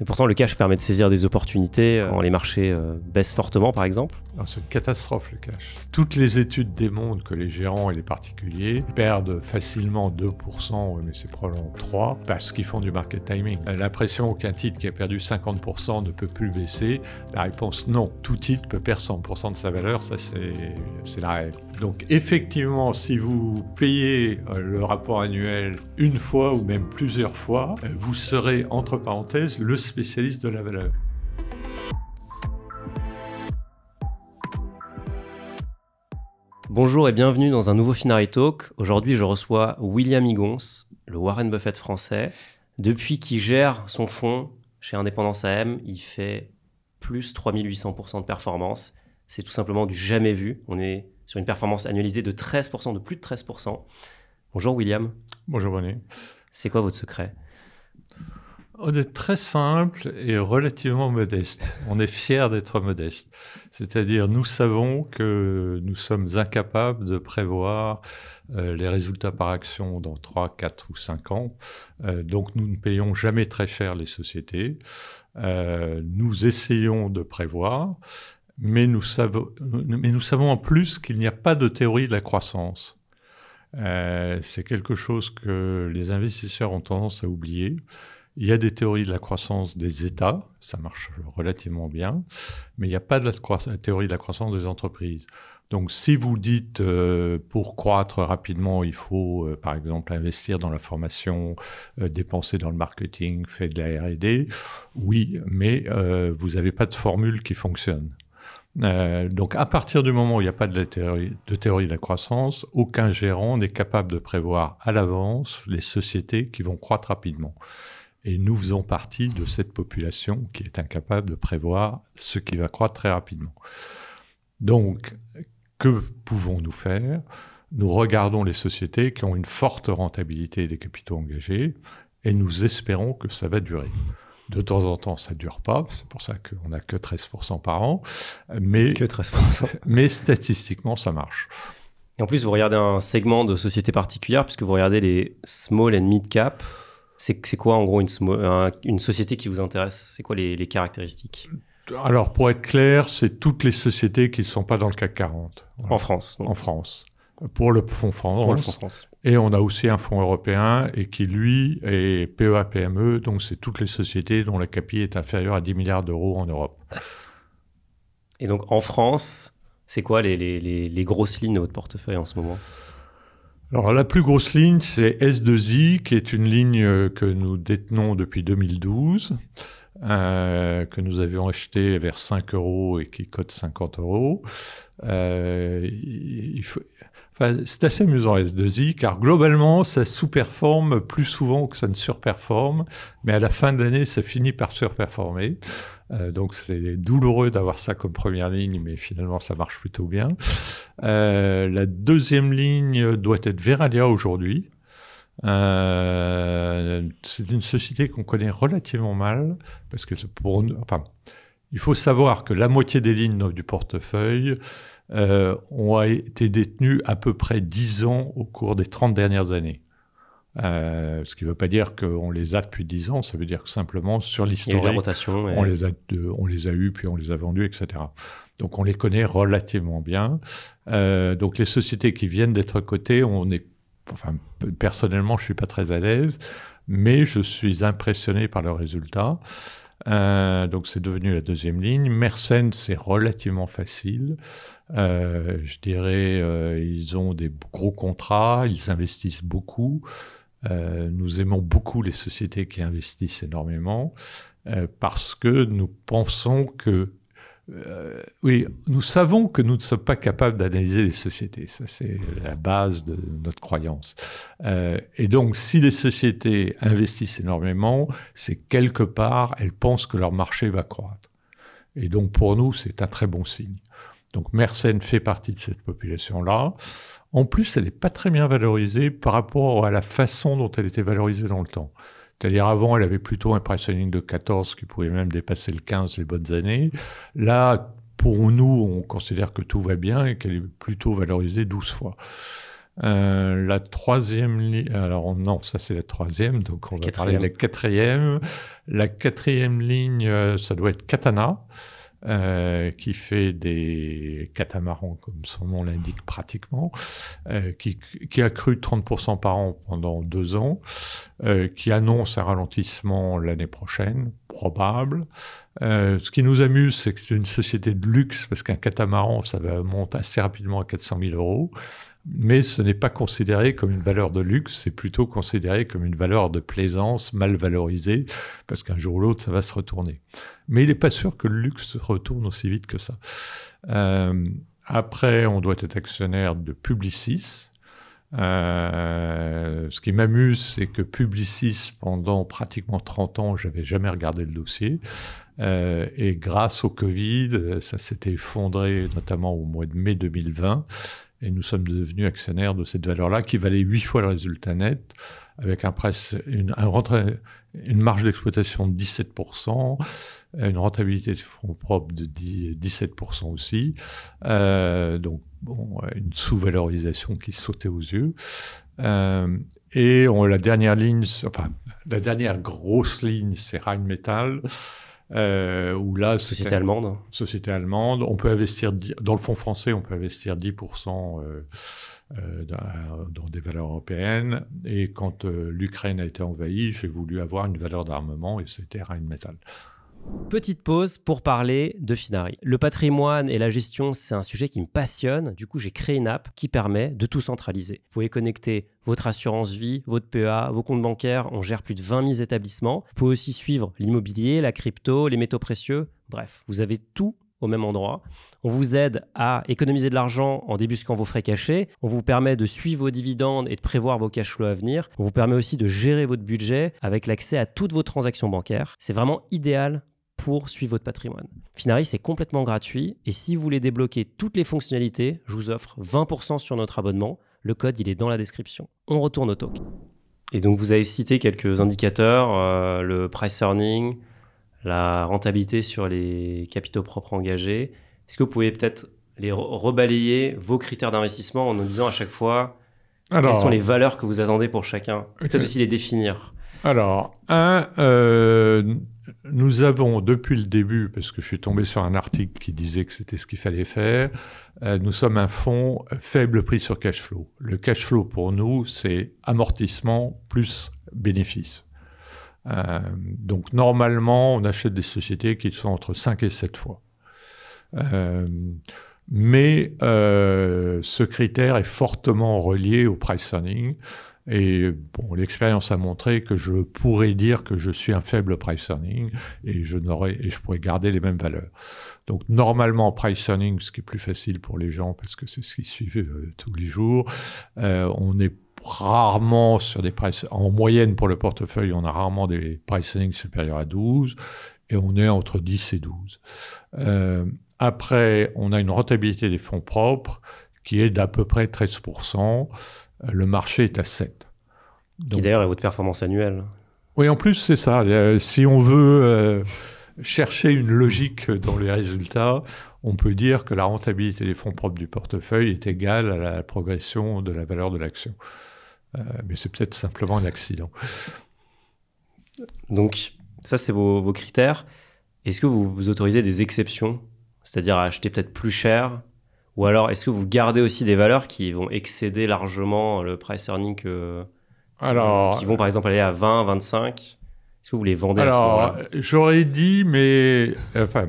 Et pourtant, le cash permet de saisir des opportunités euh, quand les marchés euh, baissent fortement, par exemple. Ah, c'est une catastrophe, le cash. Toutes les études démontrent que les gérants et les particuliers perdent facilement 2%, mais c'est probablement 3%, parce qu'ils font du market timing. Euh, l'impression qu'un titre qui a perdu 50% ne peut plus baisser, la réponse non. Tout titre peut perdre 100% de sa valeur, ça c'est la règle. Donc effectivement, si vous payez euh, le rapport annuel une fois ou même plusieurs fois, euh, vous serez, entre parenthèses, le spécialiste de la valeur. Bonjour et bienvenue dans un nouveau Finari Talk. Aujourd'hui, je reçois William Igons, le Warren Buffett français. Depuis qu'il gère son fonds chez Indépendance AM, il fait plus 3800% de performance. C'est tout simplement du jamais vu. On est sur une performance annualisée de 13%, de plus de 13%. Bonjour William. Bonjour René. C'est quoi votre secret on est très simple et relativement modeste. On est fier d'être modeste. C'est-à-dire, nous savons que nous sommes incapables de prévoir euh, les résultats par action dans 3, 4 ou 5 ans. Euh, donc, nous ne payons jamais très cher les sociétés. Euh, nous essayons de prévoir mais nous, savons, mais nous savons en plus qu'il n'y a pas de théorie de la croissance. Euh, c'est quelque chose que les investisseurs ont tendance à oublier. Il y a des théories de la croissance des États, ça marche relativement bien, mais il n'y a pas de théorie de la croissance des entreprises. Donc si vous dites euh, pour croître rapidement, il faut euh, par exemple investir dans la formation, euh, dépenser dans le marketing, faire de la RD, oui, mais vous n'avez pas de formule qui fonctionne. Euh, donc à partir du moment où il n'y a pas de, de théorie de la croissance, aucun gérant n'est capable de prévoir à l'avance les sociétés qui vont croître rapidement. Et nous faisons partie de cette population qui est incapable de prévoir ce qui va croître très rapidement. Donc, que pouvons-nous faire Nous regardons les sociétés qui ont une forte rentabilité des capitaux engagés et nous espérons que ça va durer. De temps en temps, ça ne dure pas. C'est pour ça qu'on n'a que 13% par an. Mais, que 13%. mais statistiquement, ça marche. en plus, vous regardez un segment de société particulière, puisque vous regardez les small and mid cap. C'est quoi en gros une, société qui vous intéresse C'est quoi les, caractéristiques Alors pour être clair, c'est toutes les sociétés qui ne sont pas dans le CAC 40. En France. En France. Pour le fonds France. Pour le fonds France. Et on a aussi un fonds européen et qui, lui, est PEA-PME, e, donc c'est toutes les sociétés dont la CAPI est inférieure à 10 milliards d'euros en Europe. Et donc en France, c'est quoi les, grosses lignes de votre portefeuille en ce moment alors la plus grosse ligne, c'est S2I, qui est une ligne euh, que nous détenons depuis 2012, euh, que nous avions acheté vers 5 euros et qui cote 50 euros. Euh, il faut c'est assez amusant S2I, car globalement, ça sous-performe plus souvent que ça ne surperforme, mais à la fin de l'année, ça finit par surperformer. Euh, donc c'est douloureux d'avoir ça comme première ligne, mais finalement ça marche plutôt bien. Euh, la deuxième ligne doit être Veralia aujourd'hui. Euh, c'est une société qu'on connaît relativement mal, parce que pour enfin, il faut savoir que la moitié des lignes du portefeuille euh, ont été détenus à peu près 10 ans au cours des 30 dernières années. Euh, ce qui ne veut pas dire qu'on les a depuis 10 ans, ça veut dire que simplement sur l'histoire, on, les a euh, on les a eus, puis on les a vendus, etc. Donc on les connaît relativement bien. donc les sociétés qui viennent d'être cotées, on est, enfin, personnellement, je ne suis pas très à l'aise, mais je suis impressionné par leurs résultats. donc c'est devenu la deuxième ligne. Mersenne, c'est relativement facile. Euh, je dirais, euh, ils ont des gros contrats, ils investissent beaucoup. Euh, nous aimons beaucoup les sociétés qui investissent énormément parce que nous pensons que oui, nous savons que nous ne sommes pas capables d'analyser les sociétés. Ça, c'est la base de notre croyance. et donc, si les sociétés investissent énormément, c'est quelque part, elles pensent que leur marché va croître. Et donc, pour nous, c'est un très bon signe. Donc Mersenne fait partie de cette population-là. En plus, elle n'est pas très bien valorisée par rapport à la façon dont elle était valorisée dans le temps. C'est-à-dire avant, elle avait plutôt un pricing de 14 qui pouvait même dépasser le 15 les bonnes années. Là, pour nous, on considère que tout va bien et qu'elle est plutôt valorisée 12 fois. Euh, la troisième ligne, alors non, ça c'est la troisième, donc on va parler de la quatrième. La quatrième ligne, euh, ça doit être Katana. Euh, qui fait des catamarans, comme son nom l'indique pratiquement, euh, qui, qui, a cru 30% par an pendant deux ans, euh, qui annonce un ralentissement l'année prochaine, probable. ce qui nous amuse, c'est que c'est une société de luxe, parce qu'un catamaran, ça monte assez rapidement à 400 000 euros mais ce n'est pas considéré comme une valeur de luxe, c'est plutôt considéré comme une valeur de plaisance mal valorisée, parce qu'un jour ou l'autre, ça va se retourner. Mais il n'est pas sûr que le luxe se retourne aussi vite que ça. Euh, après, on doit être actionnaire de Publicis. Euh, ce qui m'amuse, c'est que Publicis, pendant pratiquement 30 ans, j'avais jamais regardé le dossier. Euh, et grâce au Covid, ça s'était effondré, notamment au mois de mai 2020. Et nous sommes devenus actionnaires de cette valeur-là qui valait huit fois le résultat net, avec un une, marge d'exploitation de 17%, une rentabilité de fonds propres de 17% aussi. Euh, donc, une sous-valorisation qui sautait aux yeux. Euh, et la dernière ligne, enfin, la dernière grosse ligne, c'est Rheinmetall. Metal. Euh, où là, société allemande. Société allemande. On peut investir dans le fonds français, on peut investir 10% euh, euh, dans, des valeurs européennes. Et quand euh, l'Ukraine a été envahie, j'ai voulu avoir une valeur d'armement et c'était métal. Petite pause pour parler de Finari. Le patrimoine et la gestion, c'est un sujet qui me passionne. Du coup, j'ai créé une app qui permet de tout centraliser. Vous pouvez connecter votre assurance vie, votre PEA, vos comptes bancaires. On gère plus de 20 000 établissements. Vous pouvez aussi suivre l'immobilier, la crypto, les métaux précieux. Bref, vous avez tout au même endroit. On vous aide à économiser de l'argent en débusquant vos frais cachés. On vous permet de suivre vos dividendes et de prévoir vos cash flows à venir. On vous permet aussi de gérer votre budget avec l'accès à toutes vos transactions bancaires. C'est vraiment idéal pour suivre votre patrimoine. Finari, c'est complètement gratuit et si vous voulez débloquer toutes les fonctionnalités, je vous offre 20% sur notre abonnement. Le code, il est dans la description. On retourne au talk. Et donc, vous avez cité quelques indicateurs, euh, le price earning, la rentabilité sur les capitaux propres engagés. Est-ce que vous pouvez peut-être les rebalayer vos critères d'investissement en nous disant à chaque fois quelles sont les valeurs que vous attendez pour chacun Peut-être aussi les définir. Alors, un, euh, nous avons depuis le début, parce que je suis tombé sur un article qui disait que c'était ce qu'il fallait faire, euh, nous sommes un fonds faible prix sur cash flow. Le cash flow pour nous, c'est amortissement plus bénéfice. Euh, donc normalement, on achète des sociétés qui sont entre 5 et 7 fois. mais ce critère est fortement relié au price earning. Et bon, l'expérience a montré que je pourrais dire que je suis un faible price earning et je n'aurais et je pourrais garder les mêmes valeurs. Donc normalement price earning, ce qui est plus facile pour les gens parce que c'est ce qui suivent euh, tous les jours, euh, on est rarement sur des prices, en moyenne pour le portefeuille, on a rarement des price earnings supérieurs à 12 et on est entre 10 et 12. Euh, après, on a une rentabilité des fonds propres qui est d'à peu près 13 le marché est à 7. Donc, qui d'ailleurs est votre performance annuelle. Oui, en plus, c'est ça. Euh, si on veut euh, chercher une logique dans les résultats, on peut dire que la rentabilité des fonds propres du portefeuille est égale à la progression de la valeur de l'action. Euh, mais c'est peut-être simplement un accident. Donc, ça, c'est vos, critères. Est-ce que vous, vous autorisez des exceptions, c'est-à-dire à acheter peut-être plus cher ou alors, est-ce que vous gardez aussi des valeurs qui vont excéder largement le price earning alors, qui vont par exemple aller à 20, 25 Est-ce que vous les vendez à ce moment-là J'aurais dit, mais enfin,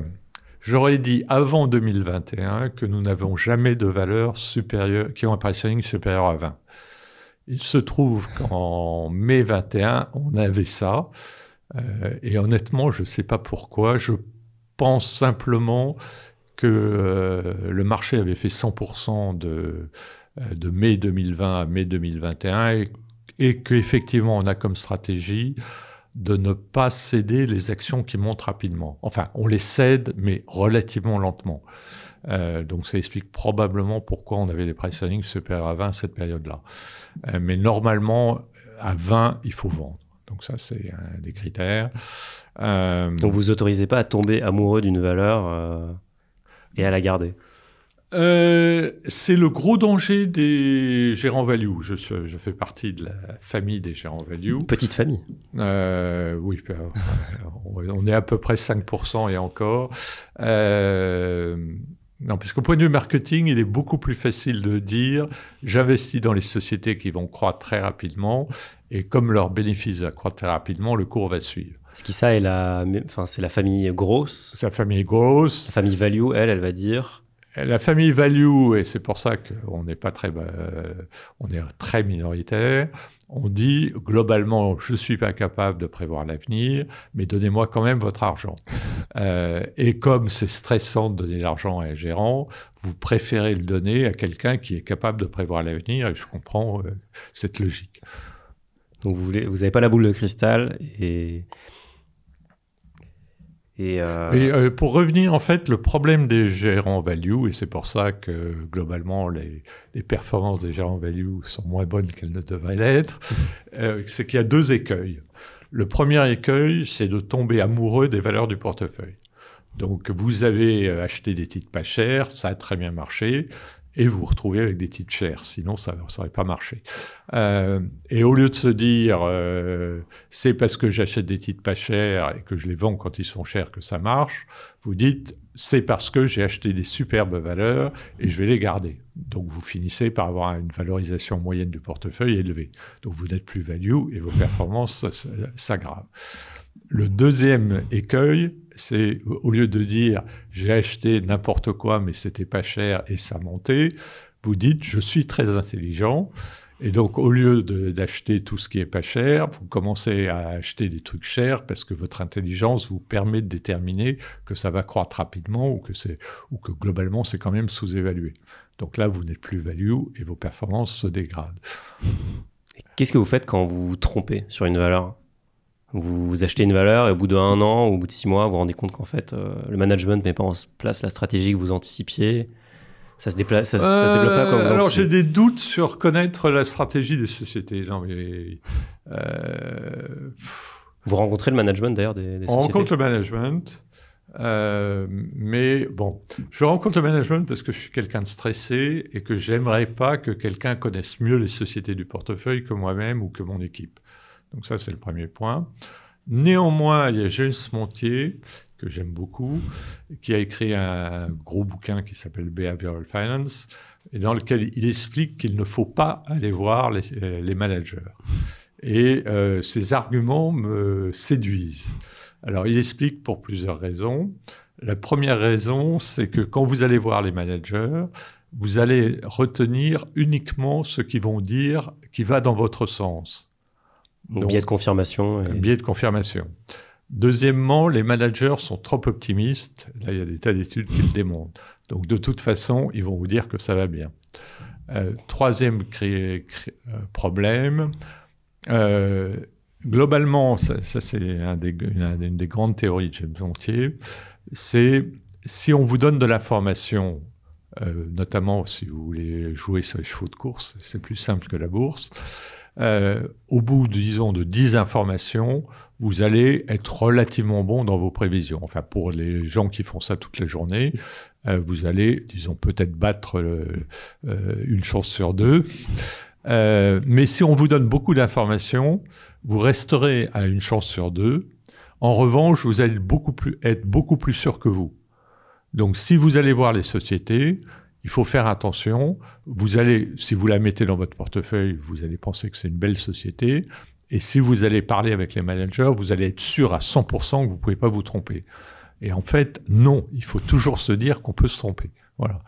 j'aurais dit avant 2021 que nous n'avons jamais de valeurs supérieures qui ont un price earning supérieur à 20. Il se trouve qu'en mai 21, on avait ça. Euh, et honnêtement, je ne sais pas pourquoi. Je pense simplement que euh, le marché avait fait 100% de, euh, de, mai 2020 à mai 2021 et, qu'effectivement on a comme stratégie de ne pas céder les actions qui montent rapidement. Enfin, on les cède, mais relativement lentement. Euh, donc ça explique probablement pourquoi on avait des price earnings supérieurs à 20 cette période-là. mais normalement, à 20, il faut vendre. Donc ça, c'est un des critères. donc vous autorisez pas à tomber amoureux d'une valeur et à la garder euh, c'est le gros danger des gérants value. Je, fais partie de la famille des gérants value. Petite famille. Euh, oui, bah, on est à peu près 5% et encore. Euh, non, parce qu'au point de vue marketing, il est beaucoup plus facile de dire j'investis dans les sociétés qui vont croître très rapidement et comme leurs bénéfices vont croître très rapidement, le cours va suivre ça est la, enfin, c'est la famille grosse. C'est la famille grosse. La famille Value, elle, elle va dire. La famille Value, et c'est pour ça qu'on n'est pas très, euh, on est très minoritaire. On dit globalement, je ne suis pas capable de prévoir l'avenir, mais donnez-moi quand même votre argent. Euh, et comme c'est stressant de donner l'argent à un gérant, vous préférez le donner à quelqu'un qui est capable de prévoir l'avenir, et je comprends euh, cette logique. Donc vous n'avez vous pas la boule de cristal, et et, euh, euh, pour revenir, en fait, le problème des gérants value, et c'est pour ça que globalement les, performances des gérants value sont moins bonnes qu'elles ne devraient l'être, euh, c'est qu'il y a deux écueils. Le premier écueil, c'est de tomber amoureux des valeurs du portefeuille. Donc vous avez acheté des titres pas chers, ça a très bien marché, et vous vous retrouvez avec des titres chers, sinon ça n'aurait pas marché. Euh, et au lieu de se dire euh, c'est parce que j'achète des titres pas chers et que je les vends quand ils sont chers que ça marche, vous dites c'est parce que j'ai acheté des superbes valeurs et je vais les garder. Donc vous finissez par avoir une valorisation moyenne du portefeuille élevée. Donc vous n'êtes plus value et vos performances s'aggravent. Le deuxième écueil, c'est au lieu de dire j'ai acheté n'importe quoi mais c'était pas cher et ça montait, vous dites je suis très intelligent. Et donc, au lieu d'acheter tout ce qui est pas cher, vous commencez à acheter des trucs chers parce que votre intelligence vous permet de déterminer que ça va croître rapidement ou que, ou que globalement c'est quand même sous-évalué. Donc là, vous n'êtes plus value et vos performances se dégradent. Qu'est-ce que vous faites quand vous vous trompez sur une valeur vous achetez une valeur et au bout d'un an, ou au bout de six mois, vous vous rendez compte qu'en fait, euh, le management ne met pas en place la stratégie que vous anticipiez. Ça se, se développe pas comme vous euh, Alors j'ai des doutes sur connaître la stratégie des sociétés. Non, mais. Euh, vous rencontrez le management d'ailleurs des, sociétés On rencontre le management. mais bon, je rencontre le management parce que je suis quelqu'un de stressé et que j'aimerais pas que quelqu'un connaisse mieux les sociétés du portefeuille que moi-même ou que mon équipe. Donc ça, c'est le premier point. Néanmoins, il y a Jules Montier, que j'aime beaucoup, qui a écrit un gros bouquin qui s'appelle Behavioral Finance, et dans lequel il explique qu'il ne faut pas aller voir les, euh, managers. Et euh, ces arguments me séduisent. Alors, il explique pour plusieurs raisons. La première raison, c'est que quand vous allez voir les managers, vous allez retenir uniquement ce qu'ils vont dire qui va dans votre sens. Donc, biais de confirmation. Euh, biais de confirmation. Deuxièmement, les managers sont trop optimistes. Là, il y a des tas d'études qui le démontrent. Donc, de toute façon, ils vont vous dire que ça va bien. Euh, troisième euh, problème, globalement, ça, c'est une, des grandes théories de James Montier, c'est si on vous donne de l'information, euh, notamment si vous voulez jouer sur les chevaux de course, c'est plus simple que la bourse, euh, au bout, de, disons, de 10 informations, vous allez être relativement bon dans vos prévisions. Enfin, pour les gens qui font ça toute la journée, euh, vous allez, disons, peut-être battre euh, une chance sur deux. mais si on vous donne beaucoup d'informations, vous resterez à une chance sur deux. En revanche, vous allez beaucoup plus, être beaucoup plus sûr que vous. Donc, si vous allez voir les sociétés, il faut faire attention. Vous allez, si vous la mettez dans votre portefeuille, vous allez penser que c'est une belle société. Et si vous allez parler avec les managers, vous allez être sûr à 100% que vous ne pouvez pas vous tromper. Et en fait, non, il faut toujours se dire qu'on peut se tromper. Voilà.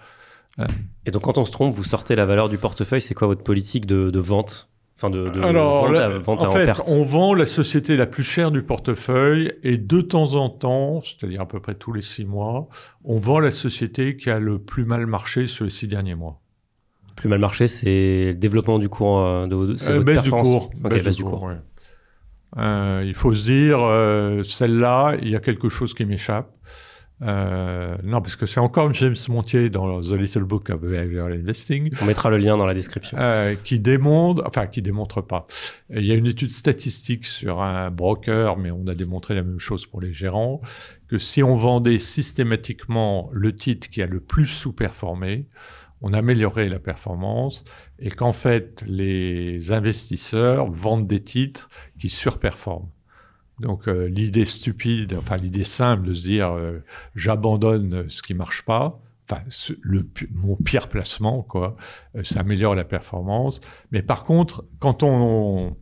Euh. Et donc, quand on se trompe, vous sortez la valeur du portefeuille. C'est quoi votre politique de vente de, Alors, en, fait, on vend la société la plus chère du portefeuille et de temps en temps, c'est-à-dire à peu près tous les six mois, on vend la société qui a le plus mal marché sur les six derniers mois. Plus mal marché, c'est le développement du cours euh, de, euh, baisse, du cours, il faut se dire, euh, celle-là, il y a quelque chose qui m'échappe. Euh, non, parce que c'est encore James Montier dans The Little Book of Behavioral Investing. On mettra le lien dans la description. Euh, qui démontre, enfin qui démontre pas. Il y a une étude statistique sur un broker, mais on a démontré la même chose pour les gérants, que si on vendait systématiquement le titre qui a le plus sous-performé, on améliorait la performance et qu'en fait les investisseurs vendent des titres qui surperforment. Donc euh, l'idée stupide, enfin l'idée simple de se dire euh, j'abandonne ce qui marche pas, enfin mon pire placement quoi, euh, ça améliore la performance. Mais par contre, quand on,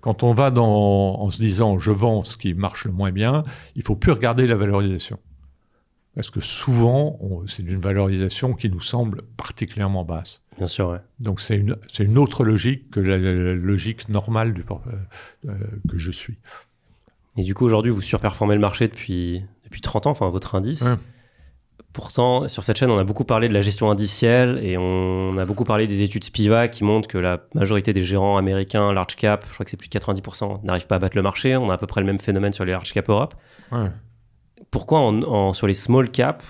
quand on va en se disant je vends ce qui marche le moins bien, il faut plus regarder la valorisation. Parce que souvent, c'est une valorisation qui nous semble particulièrement basse. Bien sûr, Donc c'est une, autre logique que la, logique normale que je suis. Et du coup, aujourd'hui, vous surperformez le marché depuis, depuis 30 ans, enfin, votre indice. Pourtant, sur cette chaîne, on a beaucoup parlé de la gestion indicielle et on a beaucoup parlé des études Spiva qui montrent que la majorité des gérants américains large cap, je crois que c'est plus de 90%, n'arrivent pas à battre le marché. On a à peu près le même phénomène sur les large cap Europe. Pourquoi en, sur les small cap,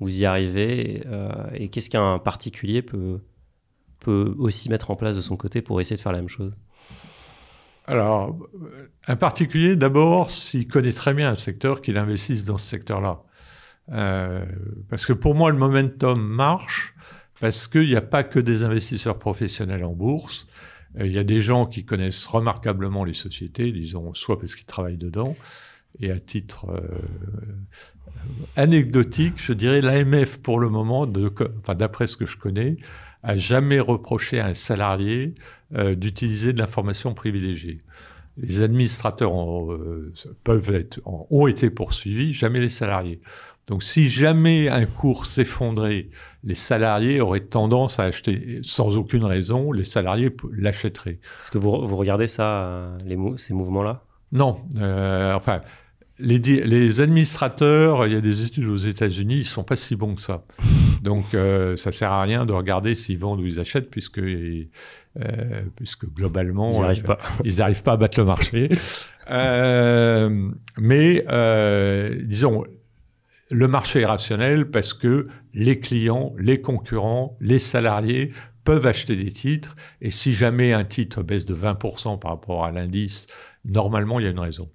vous y arrivez euh, et qu'est-ce qu'un particulier peut, peut aussi mettre en place de son côté pour essayer de faire la même chose alors, un particulier, d'abord, s'il connaît très bien un secteur, qu'il investisse dans ce secteur-là. Euh, parce que pour moi, le momentum marche parce qu'il n'y a pas que des investisseurs professionnels en bourse. Euh, il y a des gens qui connaissent remarquablement les sociétés, disons, soit parce qu'ils travaillent dedans, et à titre euh, anecdotique, je dirais l'AMF pour le moment, d'après ce que je connais, a jamais reproché à un salarié euh, d'utiliser de l'information privilégiée. Les administrateurs ont, euh, peuvent être, ont été poursuivis, jamais les salariés. Donc si jamais un cours s'effondrait, les salariés auraient tendance à acheter, sans aucune raison, les salariés l'achèteraient. Est-ce que vous, regardez ça, euh, ces mouvements-là Non. enfin, les, administrateurs, il y a des études aux États-Unis, ils sont pas si bons que ça. Donc, ça euh, ça sert à rien de regarder s'ils vendent ou ils achètent, puisque, euh, puisque globalement, ils n'arrivent pas. Euh, pas. à battre le marché. mais, disons, le marché est rationnel parce que les clients, les concurrents, les salariés peuvent acheter des titres. Et si jamais un titre baisse de 20% par rapport à l'indice, normalement, il y a une raison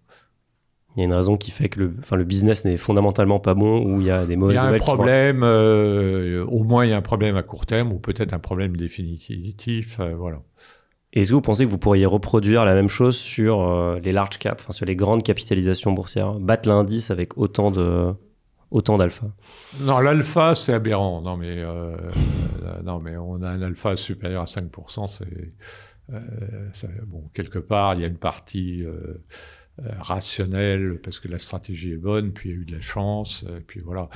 il y a une raison qui fait que le, enfin, le business n'est fondamentalement pas bon ou il y a des mauvaises Il y a un problème, euh, au moins il y a un problème à court terme ou peut-être un problème définitif, euh, voilà. Est-ce que vous pensez que vous pourriez reproduire la même chose sur euh, les large caps, enfin, sur les grandes capitalisations boursières, battre l'indice avec autant de autant d'alpha Non, l'alpha c'est aberrant. Non mais non mais on a un alpha supérieur à 5 c'est bon quelque part il y a une partie euh, rationnel parce que la stratégie est bonne, puis il y a eu de la chance, euh, puis voilà.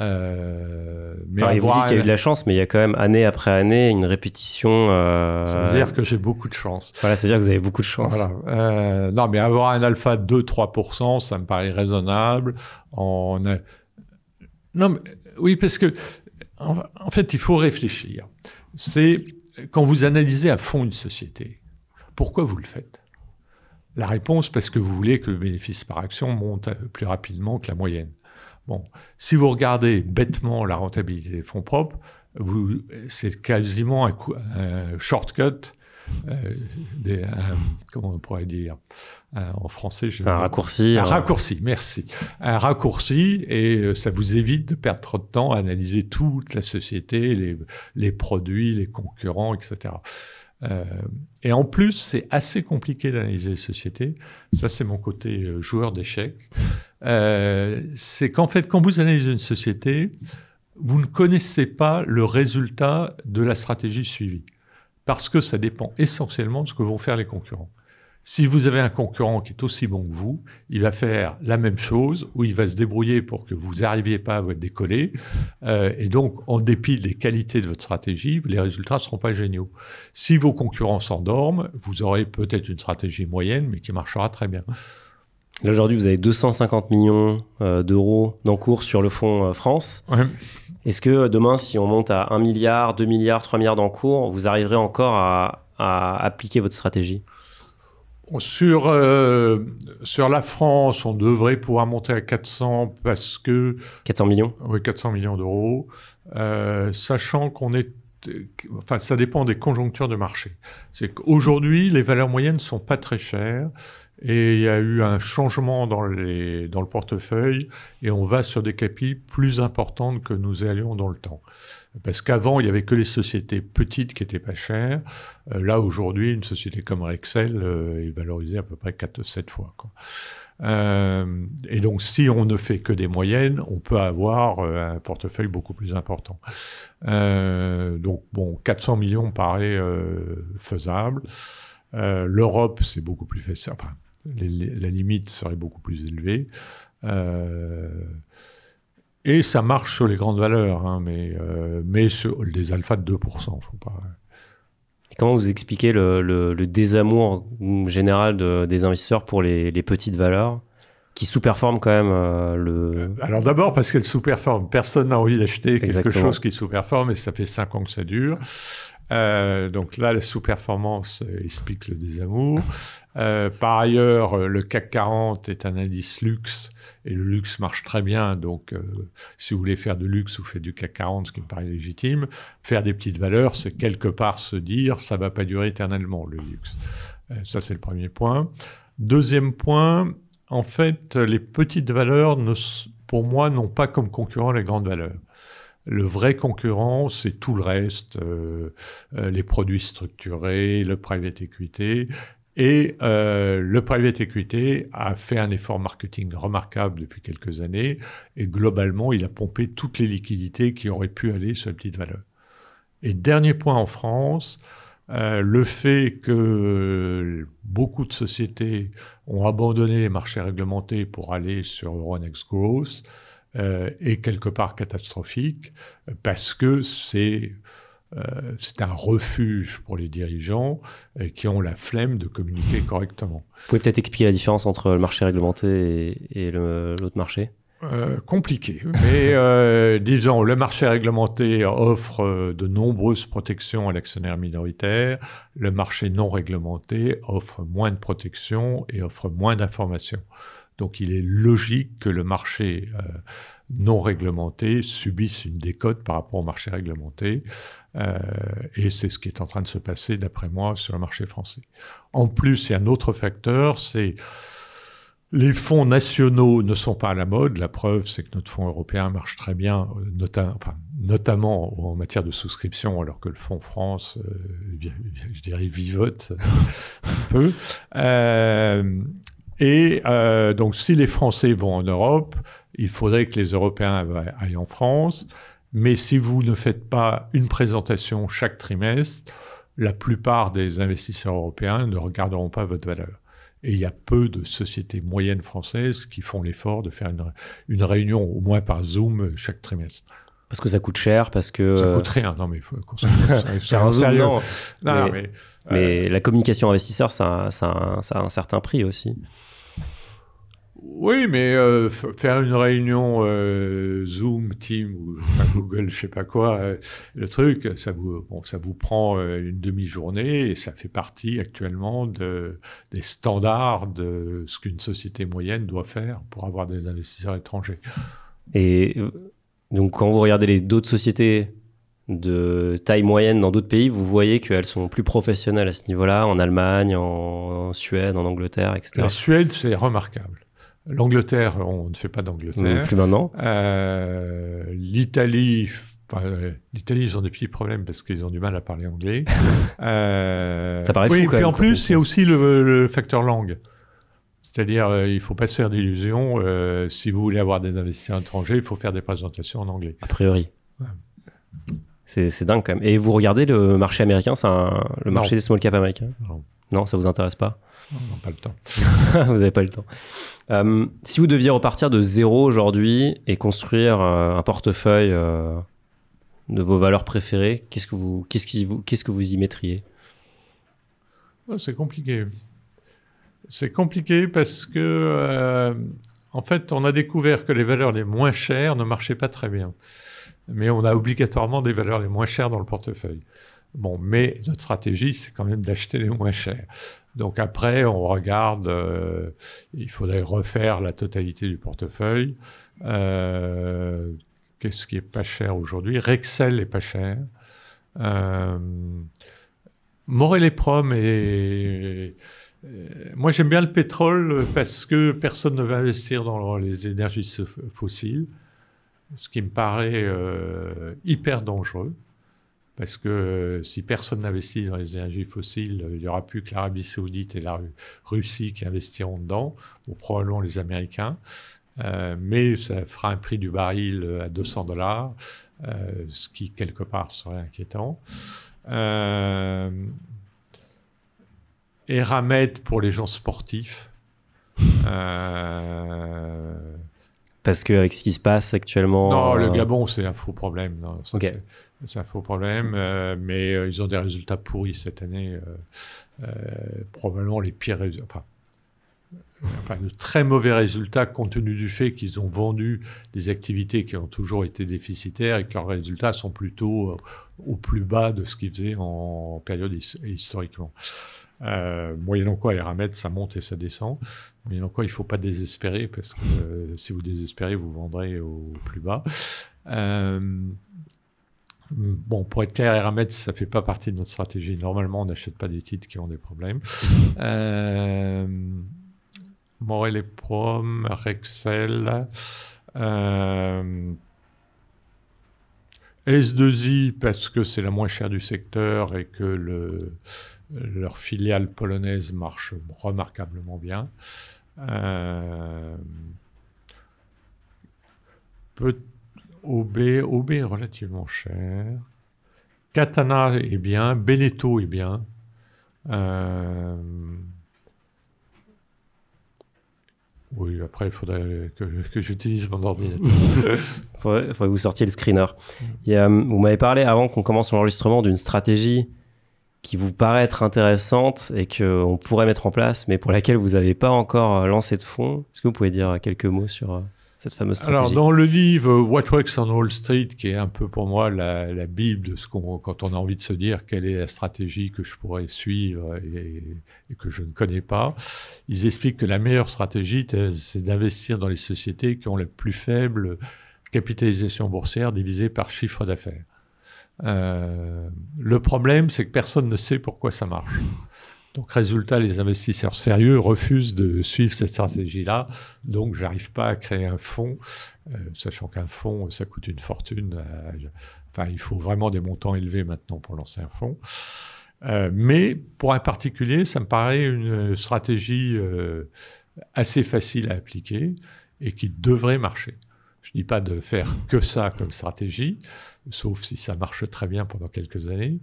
Euh, mais vous dites qu'il y a eu de la chance, mais il y a quand même année après année une répétition. Euh, ça veut dire que j'ai beaucoup de chance. Voilà, c'est-à-dire que vous avez beaucoup de chance. non, mais avoir un alpha 2-3%, ça me paraît raisonnable. On Non, mais oui, parce que en fait, il faut réfléchir. C'est quand vous analysez à fond une société, pourquoi vous le faites la réponse, parce que vous voulez que le bénéfice par action monte euh, plus rapidement que la moyenne. Bon, si vous regardez bêtement la rentabilité des fonds propres, c'est quasiment un, shortcut. Euh, des, comment on pourrait dire en français je un raccourci un euh. raccourci merci un raccourci et euh, ça vous évite de perdre trop de temps à analyser toute la société les, les produits les concurrents etc euh, et en plus, c'est assez compliqué d'analyser les sociétés. Ça, c'est mon côté euh, joueur d'échecs. Euh, c'est qu'en fait, quand vous analysez une société, vous ne connaissez pas le résultat de la stratégie suivie, parce que ça dépend essentiellement de ce que vont faire les concurrents. Si vous avez un concurrent qui est aussi bon que vous, il va faire la même chose ou il va se débrouiller pour que vous n'arriviez pas à vous décoller. Euh, et donc, en dépit des qualités de votre stratégie, les résultats ne seront pas géniaux. Si vos concurrents s'endorment, vous aurez peut-être une stratégie moyenne, mais qui marchera très bien. Là, aujourd'hui, vous avez 250 millions euh, d'euros d'encours sur le fonds euh, France. Est-ce que demain, si on monte à 1 milliard, 2 milliards, 3 milliards d'encours, vous arriverez encore à appliquer votre stratégie euh, sur, la France, on devrait pouvoir monter à 400 parce que... 400 millions Oui, 400 millions d'euros, euh, sachant qu'on est... Enfin, ça dépend des conjonctures de marché. C'est qu'aujourd'hui, les valeurs moyennes ne sont pas très chères. Et il y a eu un changement dans, les, dans le portefeuille et on va sur des capis plus importantes que nous allions dans le temps. Parce qu'avant, il n'y avait que les sociétés petites qui étaient pas chères. Euh, là, aujourd'hui, une société comme Rexel euh, est valorisée à peu près 4-7 fois. Quoi. Euh, et donc, si on ne fait que des moyennes, on peut avoir euh, un portefeuille beaucoup plus important. donc, bon, 400 millions paraît faisable. Euh, L'Europe, c'est beaucoup plus facile la limite serait beaucoup plus élevée. Euh, et ça marche sur les grandes valeurs, hein, mais, euh, mais sur des alphas de 2%. comment vous expliquez le, désamour mm, général des investisseurs pour les, petites valeurs qui sous-performent quand même euh, le... Alors d'abord parce qu'elles sous-performent. Personne n'a envie d'acheter quelque chose qui sous-performe et ça fait 5 ans que ça dure. Euh, donc là, la sous-performance euh, explique le désamour. Euh, par ailleurs, le CAC 40 est un indice luxe et le luxe marche très bien. Donc, si vous voulez faire du luxe, vous faites du CAC 40, ce qui me paraît légitime. Faire des petites valeurs, c'est quelque part se dire ça ne va pas durer éternellement le luxe. ça, c'est le premier point. Deuxième point, en fait, les petites valeurs, ne, pour moi, n'ont pas comme concurrent les grandes valeurs. Le vrai concurrent, c'est tout le reste, euh, euh, les produits structurés, le private equity. Et euh, le private equity a fait un effort marketing remarquable depuis quelques années et globalement, il a pompé toutes les liquidités qui auraient pu aller sur les petites valeurs. Et dernier point en France, le fait que beaucoup de sociétés ont abandonné les marchés réglementés pour aller sur Euronext Growth, euh, est quelque part catastrophique euh, parce que c'est euh, c'est un refuge pour les dirigeants qui ont la flemme de communiquer correctement. Vous pouvez peut-être expliquer la différence entre le marché réglementé et, l'autre marché euh, compliqué, mais disons, le marché réglementé offre de nombreuses protections à l'actionnaire minoritaire, le marché non réglementé offre moins de protections et offre moins d'informations. Donc il est logique que le marché euh, non réglementé subisse une décote par rapport au marché réglementé. Euh, et c'est ce qui est en train de se passer, d'après moi, sur le marché français. En plus, il y a un autre facteur, c'est les fonds nationaux ne sont pas à la mode. La preuve, c'est que notre fonds européen marche très bien, notamment en matière de souscription, alors que le fonds France, euh, je dirais, vivote un peu. Et euh, donc, si les Français vont en Europe, il faudrait que les Européens aillent en France. Mais si vous ne faites pas une présentation chaque trimestre, la plupart des investisseurs européens ne regarderont pas votre valeur. Et il y a peu de sociétés moyennes françaises qui font l'effort de faire une, réunion, au moins par Zoom, chaque trimestre. Parce que ça coûte cher, parce que... Ça euh, coûte rien, non mais... Faut, un Zoom, non. mais, euh, la communication investisseur, ça a un certain prix aussi. Oui, mais euh, faire une réunion euh, Zoom, Team ou Google, je sais pas quoi, euh, le truc, ça vous, prend une demi-journée et ça fait partie actuellement des standards de ce qu'une société moyenne doit faire pour avoir des investisseurs étrangers. Et donc, quand vous regardez les d'autres sociétés de taille moyenne dans d'autres pays, vous voyez qu'elles sont plus professionnelles à ce niveau-là, en Allemagne, en, Suède, en Angleterre, etc. La Suède, c'est remarquable. L'Angleterre, on ne fait pas d'Angleterre. Mmh, plus maintenant. Euh, L'Italie, l'Italie, ils ont des petits problèmes parce qu'ils ont du mal à parler anglais. Euh, ça paraît fou, et puis en plus, il y a aussi le, facteur langue. C'est-à-dire, euh, il ne faut pas se faire d'illusions. si vous voulez avoir des investisseurs étrangers, il faut faire des présentations en anglais. A priori. C'est dingue quand même. Et vous regardez le marché américain, c'est le marché des small cap américains non, ça vous intéresse pas non, pas le temps. vous n'avez pas le temps. Euh, si vous deviez repartir de zéro aujourd'hui et construire euh, un portefeuille euh, de vos valeurs préférées, qu'est-ce que vous, quest qu'est-ce que vous y mettriez oh, C'est compliqué. C'est compliqué parce que, en fait, on a découvert que les valeurs les moins chères ne marchaient pas très bien. Mais on a obligatoirement des valeurs les moins chères dans le portefeuille. Bon, mais notre stratégie, c'est quand même d'acheter les moins chers. Donc après, on regarde, euh, il faudrait refaire la totalité du portefeuille. Euh, qu'est-ce qui est pas cher aujourd'hui Rexel est pas cher. Euh, Morel et Prom et Moi, j'aime bien le pétrole parce que personne ne veut investir dans les énergies fossiles, ce qui me paraît hyper dangereux. Parce que euh, si personne n'investit dans les énergies fossiles, euh, il n'y aura plus que l'Arabie saoudite et la Russie qui investiront dedans, ou probablement les Américains. Euh, mais ça fera un prix du baril à 200 dollars, ce qui quelque part serait inquiétant. et Ramed pour les gens sportifs. Parce qu'avec ce qui se passe actuellement. Non, le Gabon, c'est un faux problème. C'est un faux problème, euh, mais euh, ils ont des résultats pourris cette année. Euh, probablement les pires résultats. Enfin, de très mauvais résultats compte tenu du fait qu'ils ont vendu des activités qui ont toujours été déficitaires et que leurs résultats sont plutôt au plus bas de ce qu'ils faisaient en période historiquement. moyennant quoi, les ça monte et ça descend. Moyennant quoi, il ne faut pas désespérer, parce que si vous désespérez, vous vendrez au plus bas. Bon, pour être clair, ça fait pas partie de notre stratégie. Normalement, on n'achète pas des titres qui ont des problèmes. Euh, Morel et Prom, Rexel, euh, S2I parce que c'est la moins chère du secteur et que leur filiale polonaise marche remarquablement bien. Euh, Peut-être OB, OB est relativement cher. Katana est bien, Beneteau est bien. Euh, oui, après, il faudrait que, j'utilise mon ordinateur. Il faudrait, que vous sortiez le screener. vous m'avez parlé avant qu'on commence l'enregistrement d'une stratégie qui vous paraît être intéressante et qu'on pourrait mettre en place, mais pour laquelle vous n'avez pas encore lancé de fonds. Est-ce que vous pouvez dire quelques mots sur... Euh, alors, dans le livre euh, What Works on Wall Street, qui est un peu pour moi la, Bible de ce qu'on, quand on a envie de se dire quelle est la stratégie que je pourrais suivre et, que je ne connais pas, ils expliquent que la meilleure stratégie, c'est d'investir dans les sociétés qui ont la plus faible capitalisation boursière divisée par chiffre d'affaires. Euh, le problème, c'est que personne ne sait pourquoi ça marche. Donc résultat, les investisseurs sérieux refusent de suivre cette stratégie-là. Donc j'arrive pas à créer un fonds, euh, sachant qu'un fonds, ça coûte une fortune. Euh, enfin, il faut vraiment des montants élevés maintenant pour lancer un fonds. Euh, mais pour un particulier, ça me paraît une stratégie assez facile à appliquer et qui devrait marcher pas de faire que ça comme stratégie, sauf si ça marche très bien pendant quelques années,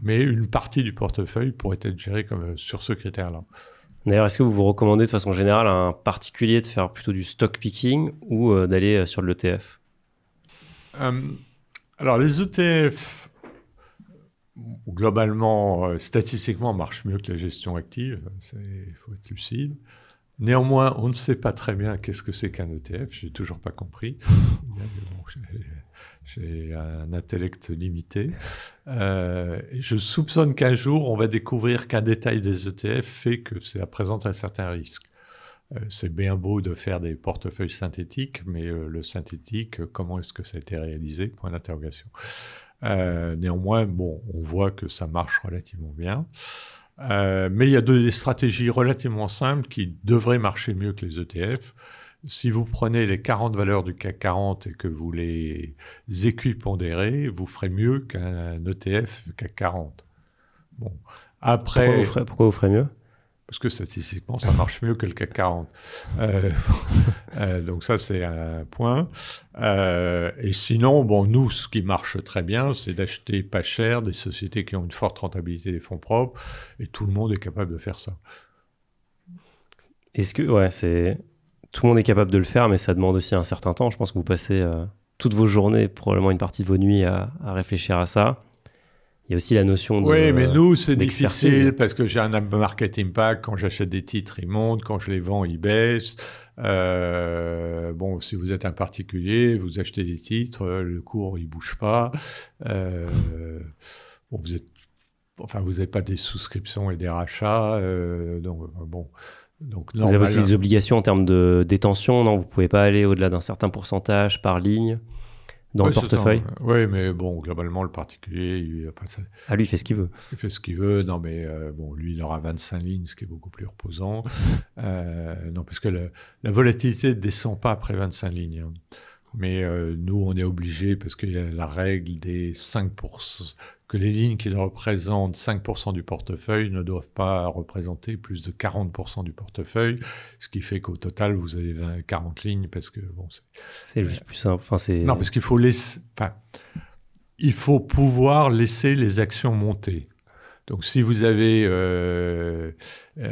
mais une partie du portefeuille pourrait être gérée comme euh, sur ce critère-là. D'ailleurs, est-ce que vous vous recommandez de façon générale à un particulier de faire plutôt du stock picking ou euh, d'aller euh, sur l'ETF hum, Alors, les ETF, globalement, statistiquement, marchent mieux que la gestion active. Il faut être lucide. Néanmoins, on ne sait pas très bien qu'est-ce que c'est qu'un ETF, Je n'ai toujours pas compris. j'ai un intellect limité. Euh, je soupçonne qu'un jour, on va découvrir qu'un détail des ETF fait que ça présente un certain risque. Euh, c'est bien beau de faire des portefeuilles synthétiques, mais euh, le synthétique, comment est-ce que ça a été réalisé Point d'interrogation. néanmoins, bon, on voit que ça marche relativement bien. Euh, mais il y a des stratégies relativement simples qui devraient marcher mieux que les ETF. Si vous prenez les 40 valeurs du CAC 40 et que vous les équipondérez, vous ferez mieux qu'un ETF CAC 40. Bon. Après, pourquoi vous ferez mieux parce que statistiquement, ça marche mieux que le CAC 40. Euh, euh, donc ça, c'est un point. Euh, et sinon, bon, nous, ce qui marche très bien, c'est d'acheter pas cher des sociétés qui ont une forte rentabilité des fonds propres, et tout le monde est capable de faire ça. Est-ce que, ouais, c'est... Tout le monde est capable de le faire, mais ça demande aussi un certain temps. Je pense que vous passez toutes vos journées, probablement une partie de vos nuits, à réfléchir à ça. Il y a aussi la notion de. Oui, mais euh, nous, c'est difficile parce que j'ai un market impact. Quand j'achète des titres, ils montent. Quand je les vends, ils baissent. Euh, bon, si vous êtes un particulier, vous achetez des titres, le cours, il bouge pas. Euh, bon, vous êtes. Enfin, vous n'avez pas des souscriptions et des rachats. donc, bon. Donc, vous avez aussi des obligations en termes de détention, non Vous ne pouvez pas aller au-delà d'un certain pourcentage par ligne dans le portefeuille. Oui, mais bon, globalement, le particulier, il, ah, lui, il fait ce qu'il veut. Il fait ce qu'il veut. Non, mais euh, bon, lui, il aura 25 lignes, ce qui est beaucoup plus reposant. Euh, non, parce que la volatilité ne descend pas après 25 lignes. Hein. Mais euh, nous, on est obligé, parce qu'il y a la règle des 5%, que les lignes qui représentent 5% du portefeuille ne doivent pas représenter plus de 40% du portefeuille, ce qui fait qu'au total, vous avez 40 lignes, parce que bon, c'est... juste euh, plus simple. non, parce qu'il faut laisser... Enfin, il faut pouvoir laisser les actions monter. Donc si vous avez, euh, euh,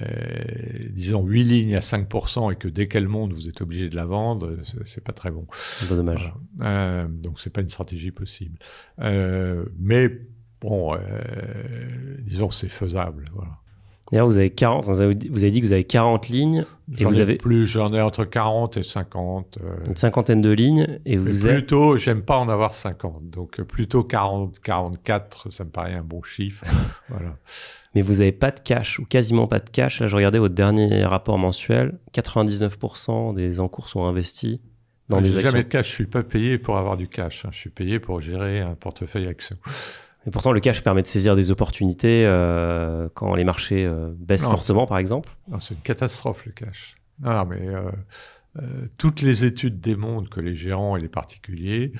disons, 8 lignes à 5% et que dès qu'elle monte, vous êtes obligé de la vendre, c'est pas très bon. C'est dommage. Donc Euh, donc c'est pas une stratégie possible. Euh, mais bon, disons, c'est faisable. Voilà. D'ailleurs, vous, avez vous avez dit que vous avez 40 lignes. vous avez... plus, j'en ai entre 40 et 50. Euh. Une cinquantaine de lignes. Et vous, Plutôt, j'aime pas en avoir 50. Donc euh, plutôt 40, 44, ça me paraît un bon chiffre. voilà. Mais vous n'avez pas de cash ou quasiment pas de cash. Là, je regardais votre dernier rapport mensuel. 99% des encours sont investis dans des actions. jamais de cash. Je suis pas payé pour avoir du cash. Hein. Je suis payé pour gérer un portefeuille actions. Et pourtant, le cash permet de saisir des opportunités euh, quand les marchés euh, baissent fortement, par exemple. C'est une catastrophe, le cash. Non, mais euh, toutes les études démontrent que les gérants et les particuliers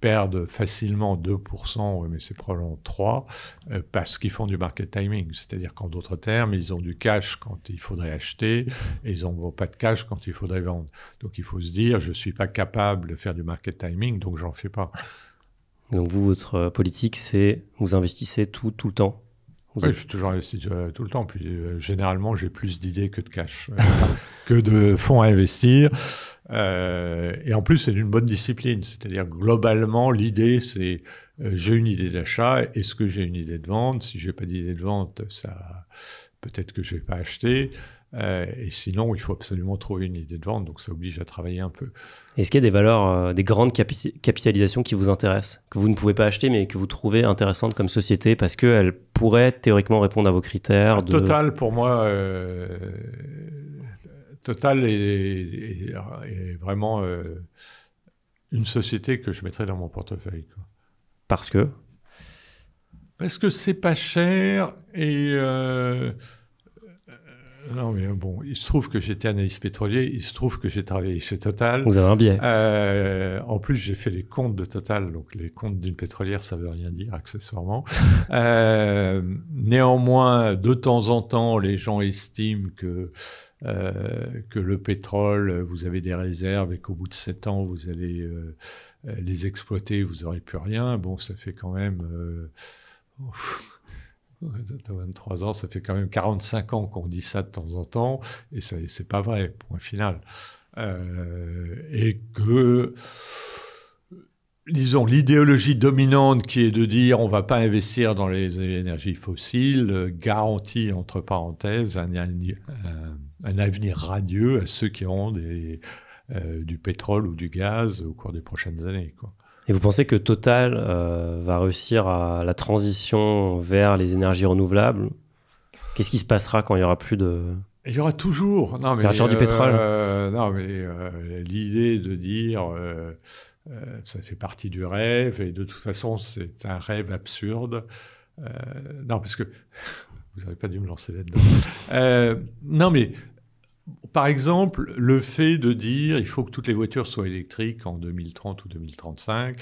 perdent facilement 2%, mais c'est probablement 3%, parce qu'ils font du market timing. C'est-à-dire qu'en d'autres termes, ils ont du cash quand il faudrait acheter et ils n'ont pas de cash quand il faudrait vendre. Donc il faut se dire, je ne suis pas capable de faire du market timing, donc j'en fais pas. Donc vous, votre euh, politique, c'est vous investissez tout, tout le temps Oui, je suis toujours investi euh, tout le temps. Puis euh, généralement, j'ai plus d'idées que de cash, que de fonds à investir. et en plus, c'est une bonne discipline. C'est-à-dire globalement, l'idée, c'est j'ai une idée d'achat. Est-ce que j'ai une idée de vente Si j'ai pas d'idée de vente, ça peut-être que je vais pas acheter. Euh, et sinon, il faut absolument trouver une idée de vente, donc ça oblige à travailler un peu. Est-ce qu'il y a des valeurs, euh, des grandes capitalisations qui vous intéressent, que vous ne pouvez pas acheter, mais que vous trouvez intéressantes comme société parce qu'elles pourraient théoriquement répondre à vos critères Total, pour moi, euh, Total est, vraiment une société que je mettrais dans mon portefeuille. Parce que Parce que c'est pas cher et non, mais bon, il se trouve que j'étais analyste pétrolier, il se trouve que j'ai travaillé chez Total. Vous avez un biais. Euh, en plus, j'ai fait les comptes de Total, donc les comptes d'une pétrolière, ça veut rien dire, accessoirement. Euh, néanmoins, de temps en temps, les gens estiment que euh, que le pétrole, vous avez des réserves et qu'au bout de sept ans, vous allez les exploiter, vous n'aurez plus rien. Bon, ça fait quand même... 23 ans, ça fait quand même 45 ans qu'on dit ça de temps en temps, et c'est pas vrai, point final. Euh, et que, disons, l'idéologie dominante qui est de dire on va pas investir dans les énergies fossiles euh, garantit, entre parenthèses, un, avenir radieux à ceux qui auront euh, du pétrole ou du gaz au cours des prochaines années. Quoi. Et vous pensez que Total euh, va réussir à la transition vers les énergies renouvelables Qu'est-ce qui se passera quand il n'y aura plus de... Il y aura toujours. Non, du pétrole. Euh, non, mais euh, l'idée de dire ça fait partie du rêve et de toute façon c'est un rêve absurde. non, parce que vous n'avez pas dû me lancer là-dedans. non, mais par exemple, le fait de dire il faut que toutes les voitures soient électriques en 2030 ou 2035,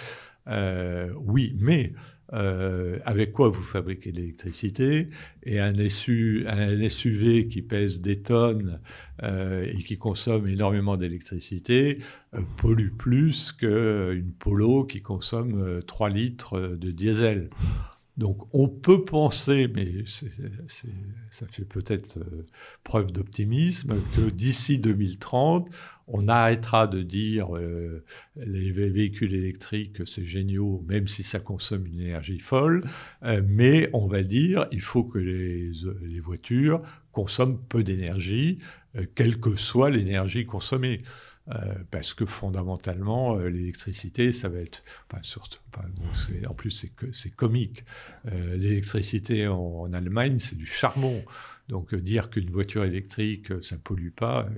euh, oui, mais euh, avec quoi vous fabriquez de l'électricité et un, SUV qui pèse des tonnes euh, et qui consomme énormément d'électricité pollue plus qu'une Polo qui consomme 3 litres de diesel. Donc on peut penser, mais ça fait peut-être euh, preuve d'optimisme, que d'ici 2030, on arrêtera de dire euh, les véhicules électriques, c'est géniaux, même si ça consomme une énergie folle, euh, mais on va dire il faut que les voitures consomment peu d'énergie, quelle que soit l'énergie consommée. Euh, parce que fondamentalement, euh, l'électricité, ça va être, enfin, surtout, en plus c'est comique. Euh, l'électricité en, Allemagne, c'est du charbon. Donc dire qu'une voiture électrique, ça ne pollue pas,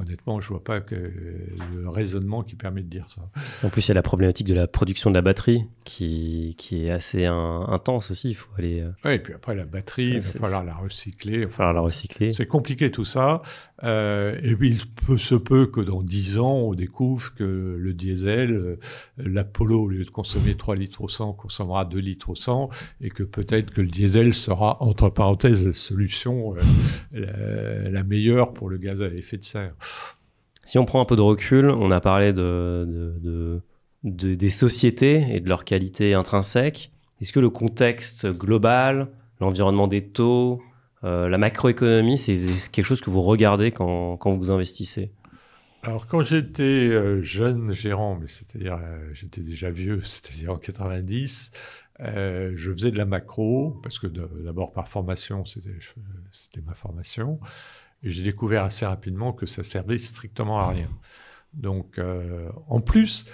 honnêtement, je vois pas que le raisonnement qui permet de dire ça. En plus, il y a la problématique de la production de la batterie qui, qui est assez intense aussi. Il faut aller. Euh, oui, et puis après la batterie, il va falloir la recycler. la recycler. C'est compliqué tout ça. Euh, et puis il peut, se peut que dans 10 ans, on découvre que le diesel, euh, l'Apollo, au lieu de consommer 3 litres au 100, consommera 2 litres au 100, et que peut-être que le diesel sera entre parenthèses la solution la, la meilleure pour le gaz à effet de serre si on prend un peu de recul, on a parlé de, des sociétés et de leur qualité intrinsèque. Est-ce que le contexte global, l'environnement des taux, euh, la macroéconomie, c'est quelque chose que vous regardez quand, quand vous investissez alors, quand j'étais euh, jeune gérant, mais c'est-à-dire, euh, j'étais déjà vieux, c'est-à-dire en 90, je faisais de la macro, parce que d'abord par formation, c'était ma formation. Et j'ai découvert assez rapidement que ça servait strictement à rien. Donc, euh, en plus,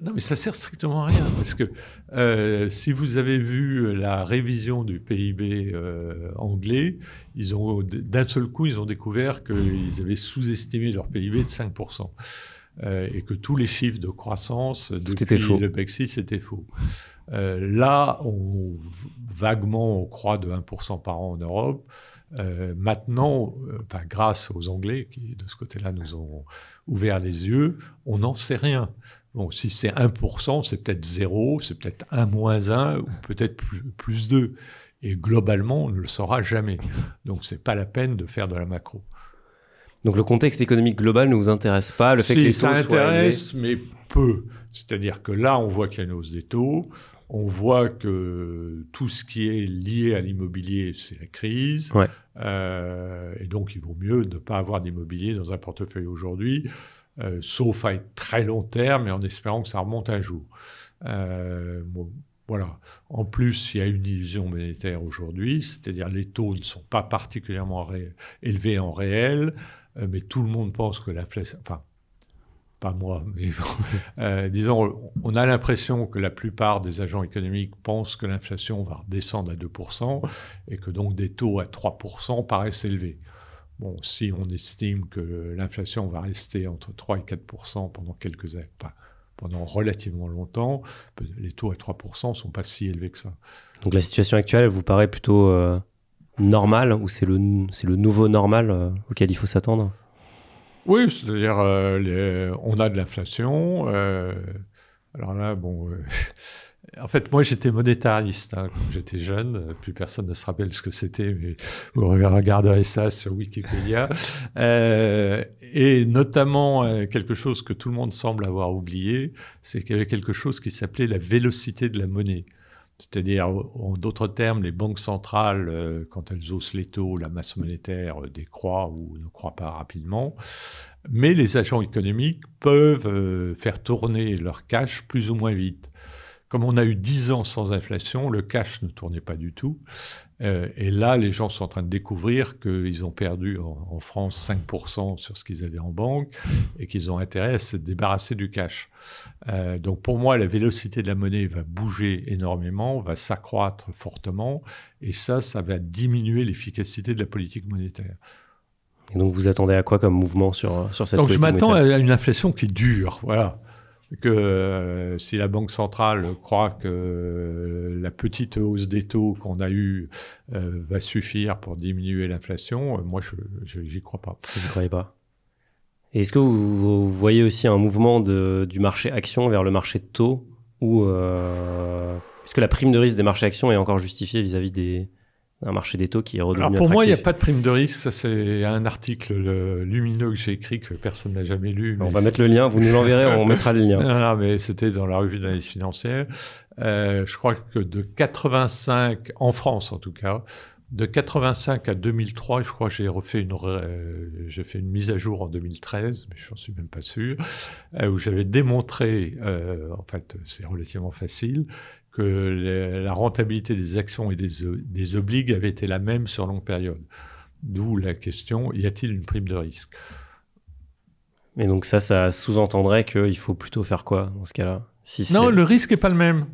non, mais ça sert strictement à rien parce que euh, si vous avez vu la révision du PIB euh, anglais, ils ont d'un seul coup ils ont découvert qu'ils avaient sous-estimé leur PIB de 5%. et que tous les chiffres de croissance depuis le Brexit c'était faux. là, on, vaguement, on croit de 1% par an en Europe. Euh, maintenant, euh, grâce aux Anglais qui, de ce côté-là, nous ont ouvert les yeux, on n'en sait rien. Bon, si c'est 1%, c'est peut-être 0, c'est peut-être 1 moins 1, ou peut-être plus, plus 2. Et globalement, on ne le saura jamais. Donc, ce n'est pas la peine de faire de la macro. Donc, le contexte économique global ne vous intéresse pas Le fait que les taux ça intéresse, mais peu. C'est-à-dire que là, on voit qu'il y a une hausse des taux on voit que tout ce qui est lié à l'immobilier, c'est la crise. Euh, et donc, il vaut mieux ne pas avoir d'immobilier dans un portefeuille aujourd'hui, euh, sauf à très long terme et en espérant que ça remonte un jour. Euh, voilà. En plus, il y a une illusion monétaire aujourd'hui, c'est-à-dire les taux ne sont pas particulièrement élevés en réel, mais tout le monde pense que la Enfin, pas moi, mais euh, disons, on a l'impression que la plupart des agents économiques pensent que l'inflation va redescendre à 2% et que donc des taux à 3% paraissent élevés. Bon, si on estime que l'inflation va rester entre 3 et 4% pendant quelques années, pendant relativement longtemps, les taux à 3% ne sont pas si élevés que ça. Donc la situation actuelle, vous paraît plutôt euh, normale ou c'est le, le nouveau normal euh, auquel il faut s'attendre oui, c'est-à-dire, euh, on a de l'inflation. Euh, alors là, bon. Euh, en fait, moi, j'étais monétariste hein, quand j'étais jeune. Plus personne ne se rappelle ce que c'était, mais vous regarderez ça sur Wikipédia. et notamment, quelque chose que tout le monde semble avoir oublié, c'est qu'il y avait quelque chose qui s'appelait la vélocité de la monnaie. C'est-à-dire, en d'autres termes, les banques centrales, euh, quand elles haussent les taux, la masse monétaire euh, décroît ou ne croît pas rapidement. Mais les agents économiques peuvent euh, faire tourner leur cash plus ou moins vite. Comme on a eu 10 ans sans inflation, le cash ne tournait pas du tout. Euh, et là, les gens sont en train de découvrir qu'ils ont perdu en, France 5% sur ce qu'ils avaient en banque et qu'ils ont intérêt à se débarrasser du cash. Euh, donc pour moi, la vélocité de la monnaie va bouger énormément, va s'accroître fortement, et ça, ça va diminuer l'efficacité de la politique monétaire. Et donc vous attendez à quoi comme mouvement sur, sur cette Donc je m'attends à une inflation qui dure, voilà que euh, si la Banque centrale croit que euh, la petite hausse des taux qu'on a eue euh, va suffire pour diminuer l'inflation, moi, je n'y crois pas. Vous n'y croyez pas Est-ce que vous, voyez aussi un mouvement du marché action vers le marché de taux ou est-ce que la prime de risque des marchés actions est encore justifiée vis à -vis des, un marché des taux qui est redevenu pour moi, il n'y a pas de prime de risque. C'est un article lumineux que j'ai écrit que personne n'a jamais lu. on va mettre le lien. Vous nous l'enverrez, on mettra le lien. Non, mais c'était dans la revue d'analyse financière. Euh, je crois que de 85 en France, en tout cas, de 85 à 2003, je crois, que j'ai refait une euh, j'ai fait une mise à jour en 2013, mais je n'en suis même pas sûr, euh, où j'avais démontré, en fait, c'est relativement facile, que la rentabilité des actions et des, des obligues avait été la même sur longue période. D'où la question, y a-t-il une prime de risque Mais donc ça, ça sous-entendrait qu'il faut plutôt faire quoi dans ce cas-là si Non, le risque n'est pas le même.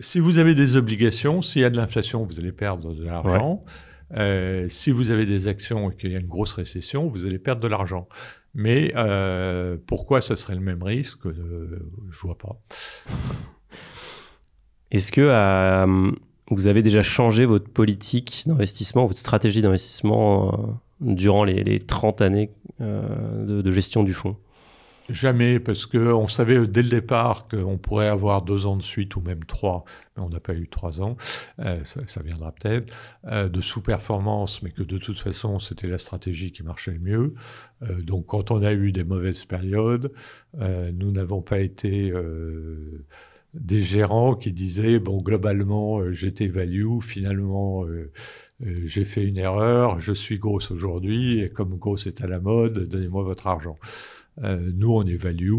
Si vous avez des obligations, s'il y a de l'inflation, vous allez perdre de l'argent. Euh, si vous avez des actions et qu'il y a une grosse récession, vous allez perdre de l'argent. Mais euh, pourquoi ça serait le même risque euh, Je ne vois pas. Est-ce que euh, vous avez déjà changé votre politique d'investissement, votre stratégie d'investissement euh, durant les, 30 années euh, de, gestion du fonds Jamais, parce qu'on savait dès le départ qu'on pourrait avoir deux ans de suite, ou même trois, mais on n'a pas eu trois ans, ça, viendra peut-être, de sous-performance, mais que de toute façon, c'était la stratégie qui marchait le mieux. donc quand on a eu des mauvaises périodes, nous n'avons pas été des gérants qui disaient bon globalement euh, j'étais value finalement euh, euh, j'ai fait une erreur je suis grosse aujourd'hui et comme grosse est à la mode donnez-moi votre argent nous on est value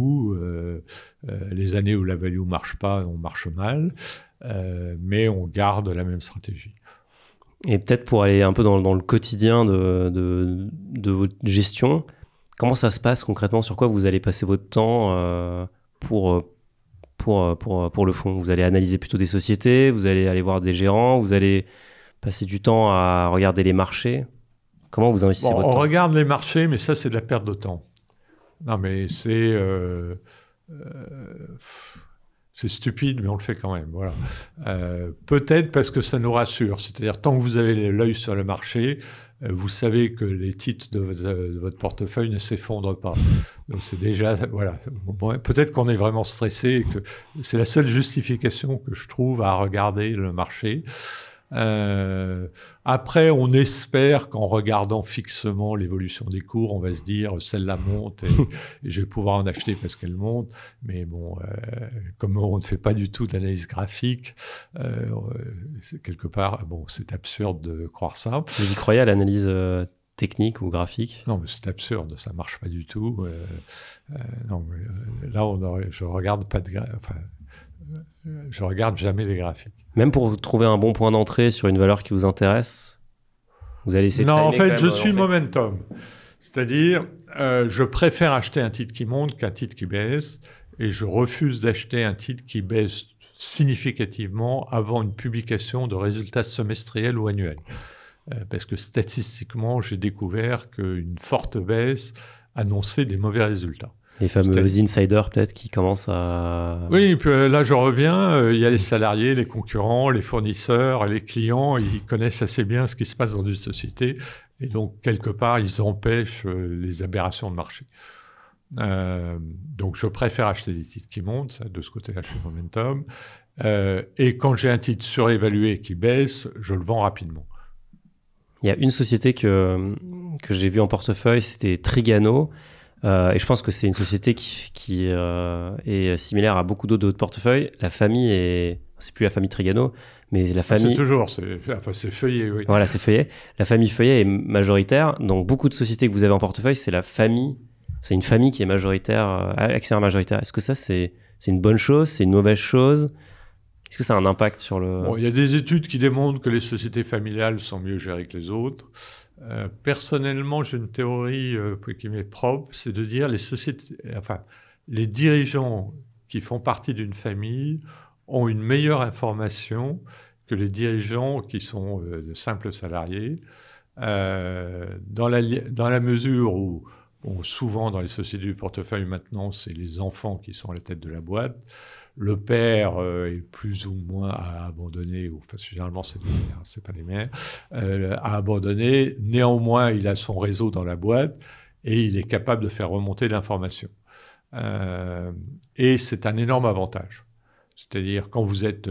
les années où la value marche pas on marche mal mais on garde la même stratégie et peut-être pour aller un peu dans, le quotidien de, de, votre gestion comment ça se passe concrètement sur quoi vous allez passer votre temps pour euh, euh, pour, le fond. Vous allez analyser plutôt des sociétés, vous allez aller voir des gérants, vous allez passer du temps à regarder les marchés. Comment vous investissez votre temps On regarde les marchés, mais ça, c'est de la perte de temps. Non, mais c'est. Euh, c'est stupide, mais on le fait quand même. Voilà. Peut-être parce que ça nous rassure. C'est-à-dire, tant que vous avez l'œil sur le marché, euh, vous savez que les titres euh, de, votre portefeuille ne s'effondrent pas. Donc c'est déjà, voilà, peut-être qu'on est vraiment stressé et que c'est la seule justification que je trouve à regarder le marché. Euh, après, on espère qu'en regardant fixement l'évolution des cours, on va se dire celle-là monte et, je vais pouvoir en acheter parce qu'elle monte. Mais bon, euh, comme on ne fait pas du tout d'analyse graphique, euh, quelque part, ah bon, c'est absurde de croire ça. Vous y croyez à l'analyse technique ou graphique Non, mais c'est absurde, ça marche pas du tout. non, mais, là, on je regarde pas de, je regarde jamais les graphiques. Même pour trouver un bon point d'entrée sur une valeur qui vous intéresse, vous allez essayer non, en fait, je suis momentum. C'est-à-dire, euh, je préfère acheter un titre qui monte qu'un titre qui baisse, et je refuse d'acheter un titre qui baisse significativement avant une publication de résultats semestriels ou annuels. Euh, parce que statistiquement, j'ai découvert qu'une forte baisse annonçait des mauvais résultats. Les fameux insiders, peut-être, qui commencent à. Oui, puis euh, là, je reviens. Euh, il y a les salariés, les concurrents, les fournisseurs, les clients. Ils connaissent assez bien ce qui se passe dans une société. Et donc, quelque part, ils empêchent euh, les aberrations de marché. donc, je préfère acheter des titres qui montent. de ce côté-là, je suis momentum. et quand j'ai un titre surévalué qui baisse, je le vends rapidement. Il y a une société que, que j'ai vue en portefeuille, c'était Trigano. Euh, et je pense que c'est une société qui, euh, est similaire à beaucoup d'autres portefeuilles. La famille est, c'est plus la famille Trigano, mais la ah, famille. C'est toujours, c'est Feuillet, oui. Voilà, c'est Feuillet. La famille Feuillet est majoritaire. Donc beaucoup de sociétés que vous avez en portefeuille, c'est la famille, c'est une famille qui est majoritaire, euh, actionnaire majoritaire. Est-ce que ça, c'est une bonne chose, c'est une mauvaise chose Est-ce que ça a un impact sur le. Bon, il y a des études qui démontrent que les sociétés familiales sont mieux gérées que les autres. Euh, personnellement, j'ai une théorie euh, qui m'est propre, c'est de dire les sociétés, enfin, les dirigeants qui font partie d'une famille ont une meilleure information que les dirigeants qui sont euh, de simples salariés, dans la, mesure où souvent dans les sociétés du portefeuille maintenant, c'est les enfants qui sont à la tête de la boîte. Le père euh, est plus ou moins à abandonner, ou généralement c'est pas les mères, à euh, abandonner. Néanmoins, il a son réseau dans la boîte et il est capable de faire remonter l'information. Euh, et c'est un énorme avantage. C'est-à-dire, quand vous êtes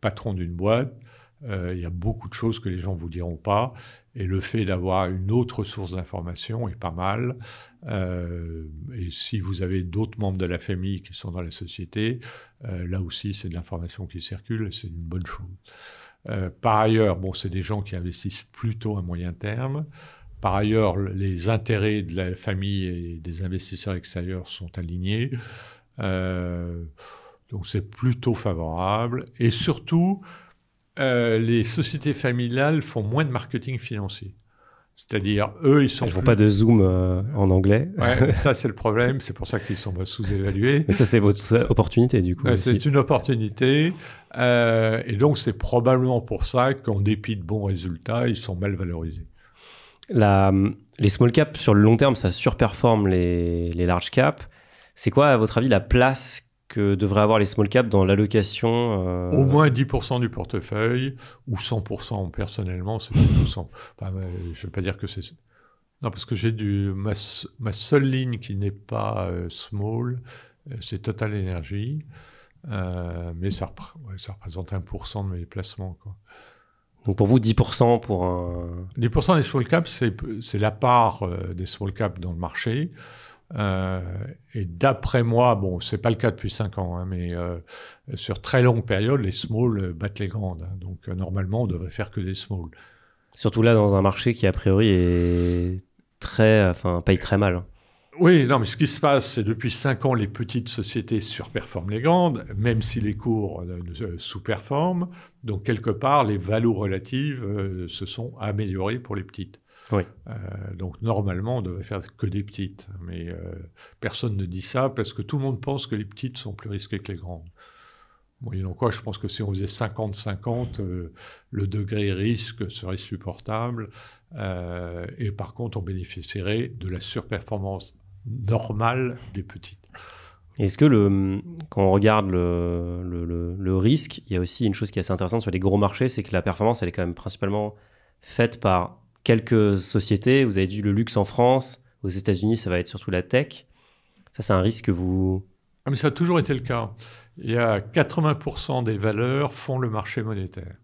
patron d'une boîte, il y a beaucoup de choses que les gens ne vous diront pas et le fait d'avoir une autre source d'information est pas mal. Euh, et si vous avez d'autres membres de la famille qui sont dans la société, euh, là aussi, c'est de l'information qui circule c'est une bonne chose. Euh, par ailleurs, bon, c'est des gens qui investissent plutôt à moyen terme. Par ailleurs, les intérêts de la famille et des investisseurs extérieurs sont alignés. donc, c'est plutôt favorable. Et surtout, euh, les sociétés familiales font moins de marketing financier. C'est-à-dire, eux, ils ne font pas de Zoom euh, en anglais. ça, c'est le problème. C'est pour ça qu'ils sont sous-évalués. Mais ça, c'est votre opportunité, du coup. c'est une opportunité. Euh, et donc, c'est probablement pour ça qu'en dépit de bons résultats, ils sont mal valorisés. les small caps, sur le long terme, ça surperforme les, les large caps. C'est quoi, à votre avis, la place que devraient avoir les small caps dans l'allocation euh, Au moins 10% du portefeuille, ou 100% personnellement, c'est 100. je ne veux pas dire que c'est... Non, parce que j'ai du... Ma, ma, seule ligne qui n'est pas euh, small, euh, c'est Total Energy, mais ça, représente 1% de mes placements. Donc pour vous, 10% pour 10% des small caps, c'est la part des small caps dans le marché. Euh, et d'après moi, bon, c'est pas le cas depuis 5 ans, hein, mais euh, sur très longue période, les small battent les grandes. Hein. donc euh, normalement, on devrait faire que des small. Surtout là, dans un marché qui a priori est très, enfin, paye très mal. Hein. Oui, non, mais ce qui se passe, c'est depuis 5 ans, les petites sociétés surperforment les grandes, même si les cours sous-performent. Donc quelque part, les valeurs relatives se sont améliorées pour les petites. Oui. Euh, donc normalement, on devrait faire que des petites. Mais euh, personne ne dit ça parce que tout le monde pense que les petites sont plus risquées que les grandes. Moyennant quoi, je pense que si on faisait 50-50, euh, le degré risque serait supportable. et par contre, on bénéficierait de la surperformance normale des petites. Est-ce que le, quand on regarde le, risque, il y a aussi une chose qui est assez intéressante sur les gros marchés, c'est que la performance, elle est quand même principalement faite par quelques sociétés. Vous avez dit le luxe en France, aux États-Unis, ça va être surtout la tech. Ça, c'est un risque que vous. Ah, mais ça a toujours été le cas. Il y a 80% des valeurs font le marché monétaire.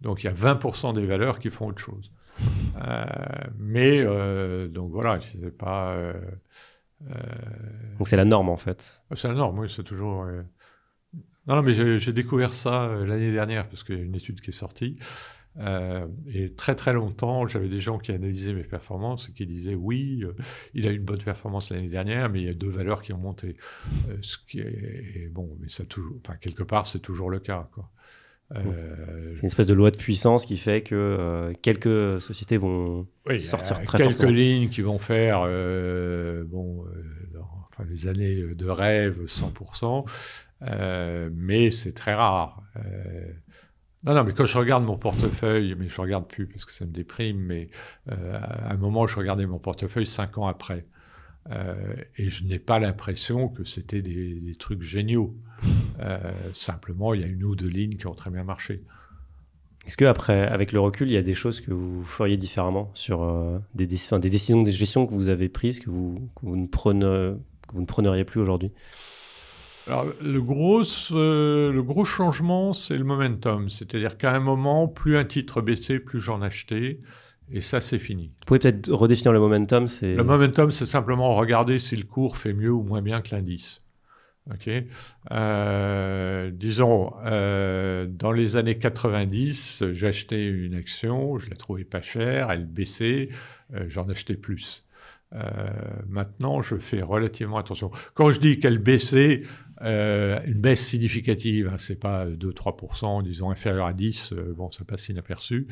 Donc il y a 20% des valeurs qui font autre chose. Euh, mais euh, donc voilà, c'est pas. Euh, donc c'est la norme en fait. C'est la norme, oui, c'est toujours. Non, non, mais j'ai découvert ça l'année dernière parce qu'il y a une étude qui est sortie. Euh, et très très longtemps, j'avais des gens qui analysaient mes performances et qui disaient oui, euh, il a eu une bonne performance l'année dernière, mais il y a deux valeurs qui ont monté. Euh, ce qui est bon, mais ça toujours, enfin, quelque part, c'est toujours le cas. une espèce de loi de puissance qui fait que quelques sociétés vont sortir quelques lignes qui vont faire bon, enfin, les années de rêve 100%, mais c'est très rare. Non, non, mais quand je regarde mon portefeuille, mais je ne regarde plus parce que ça me déprime, mais euh, à un moment, je regardais mon portefeuille cinq ans après. Euh, et je n'ai pas l'impression que c'était des, trucs géniaux. Euh, simplement, il y a une ou deux lignes qui ont très bien marché. Est-ce qu'après, avec le recul, il y a des choses que vous feriez différemment sur des, décisions, des, décisions de gestion que vous avez prises, que vous, ne, prene, plus aujourd'hui euh, le, gros, changement, c'est le momentum. C'est-à-dire qu'à un moment, plus un titre baissait, plus j'en achetais. Et ça, c'est fini. Vous pouvez peut-être redéfinir le momentum Le momentum, c'est simplement regarder si le cours fait mieux ou moins bien que l'indice. OK euh, disons, euh, dans les années 90, j'achetais une action, je la trouvais pas chère, elle baissait, j'en achetais plus. Euh, maintenant, je fais relativement attention. Quand je dis qu'elle baissait, euh, une baisse significative, Ce hein, c'est pas 2-3%, disons inférieur à 10, euh, bon, ça passe inaperçu,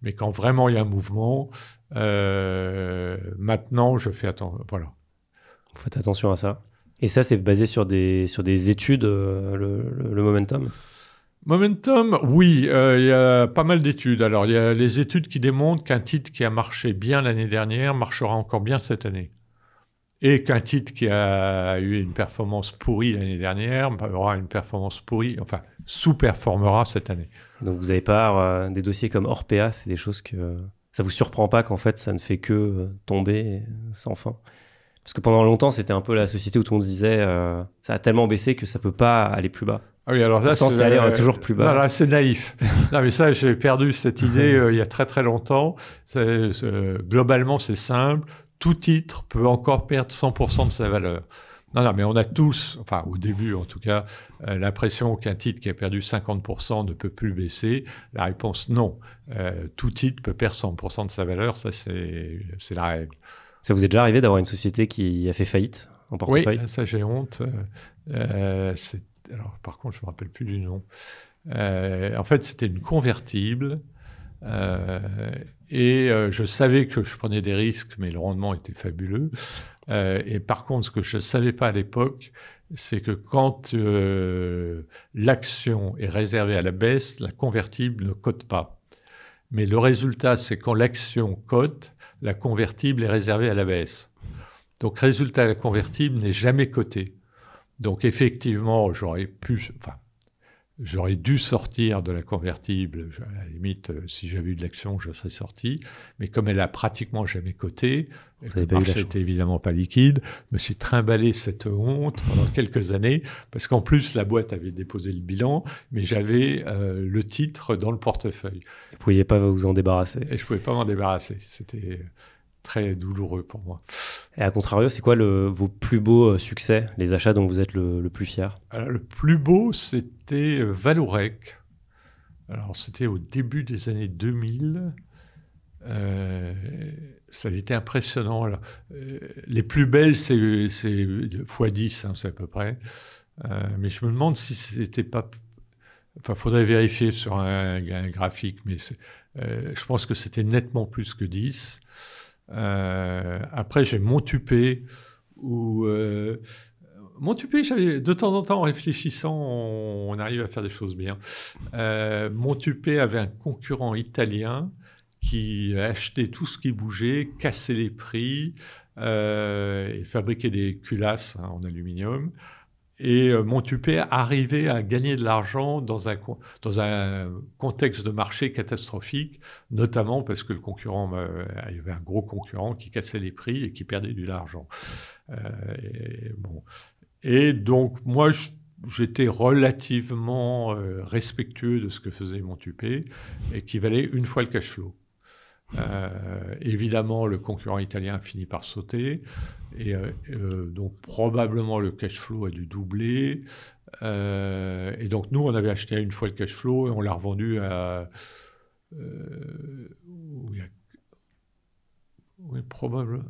mais quand vraiment il y a un mouvement, maintenant, je fais attention. Voilà. Vous faites attention à ça. Et ça, c'est basé sur des, sur des études, le momentum Momentum, oui, euh, il y a pas mal d'études. Alors, il y a les études qui démontrent qu'un titre qui a marché bien l'année dernière marchera encore bien cette année. Et qu'un titre qui a eu une performance pourrie l'année dernière aura une performance pourrie, enfin, sous-performera cette année. Donc, vous avez pas euh, des dossiers comme Orpea, c'est des choses que ça vous surprend pas qu'en fait, ça ne fait que tomber sans fin parce que pendant longtemps, c'était un peu la société où tout le monde disait euh, ça a tellement baissé que ça peut pas aller plus bas. Ah oui, alors là, c'est toujours plus bas. Non, là, c'est naïf. non, mais ça, j'ai perdu cette idée euh, il y a très très longtemps. globalement, c'est simple. Tout titre peut encore perdre 100% de sa valeur. Non, non, mais on a tous, enfin au début en tout cas, euh, l'impression qu'un titre qui a perdu 50% ne peut plus baisser. La réponse non. tout titre peut perdre 100% de sa valeur, ça c'est, c'est la règle. Ça vous est déjà arrivé d'avoir une société qui a fait faillite en portefeuille Oui, ça j'ai honte. Euh, euh, alors, par contre, je ne me rappelle plus du nom. Euh, en fait, c'était une convertible. et je savais que je prenais des risques, mais le rendement était fabuleux. et par contre, ce que je ne savais pas à l'époque, c'est que quand l'action est réservée à la baisse, la convertible ne cote pas. Mais le résultat, c'est quand l'action cote, la convertible est réservée à la baisse. Donc résultat, la convertible n'est jamais cotée. Donc effectivement, j'aurais pu, J'aurais dû sortir de la convertible. À la limite, euh, si j'avais eu de l'action, je serais sorti. Mais comme elle a pratiquement jamais coté, le marché n'était évidemment pas liquide. Je me suis trimballé cette honte pendant quelques années parce qu'en plus, la boîte avait déposé le bilan, mais j'avais euh, le titre dans le portefeuille. Vous ne pouviez pas vous en débarrasser. Et je ne pouvais pas m'en débarrasser. C'était euh, très douloureux pour moi. Et à contrario, c'est quoi le, vos plus beaux succès, les achats dont vous êtes le, le plus fier Alors, Le plus beau, c'est euh, Valourec. Valorec. Alors, c'était au début des années 2000. Euh, ça a été impressionnant. Euh, les plus belles, c'est x10, hein, c'est à peu près. mais je me demande si c'était pas. Enfin, faudrait vérifier sur un, un graphique, mais je pense que c'était nettement plus que 10. après, j'ai Montupé, où Montupé, de temps en temps, en réfléchissant, on, arrive à faire des choses bien. Euh, Montupé avait un concurrent italien qui achetait tout ce qui bougeait, cassait les prix, euh, fabriquait des culasses hein, en aluminium. Et euh, Montupé arrivait à gagner de l'argent dans un, contexte de marché catastrophique, notamment parce que le concurrent, il y avait un gros concurrent qui cassait les prix et qui perdait de l'argent. bon. Et donc, moi, j'étais relativement euh, respectueux de ce que faisait mon tupé et qui valait une fois le cash flow. Euh, évidemment, le concurrent italien finit par sauter. Et euh, donc, probablement, le cash flow a dû doubler. et donc, nous, on avait acheté une fois le cash flow et on l'a revendu à. oui, probablement.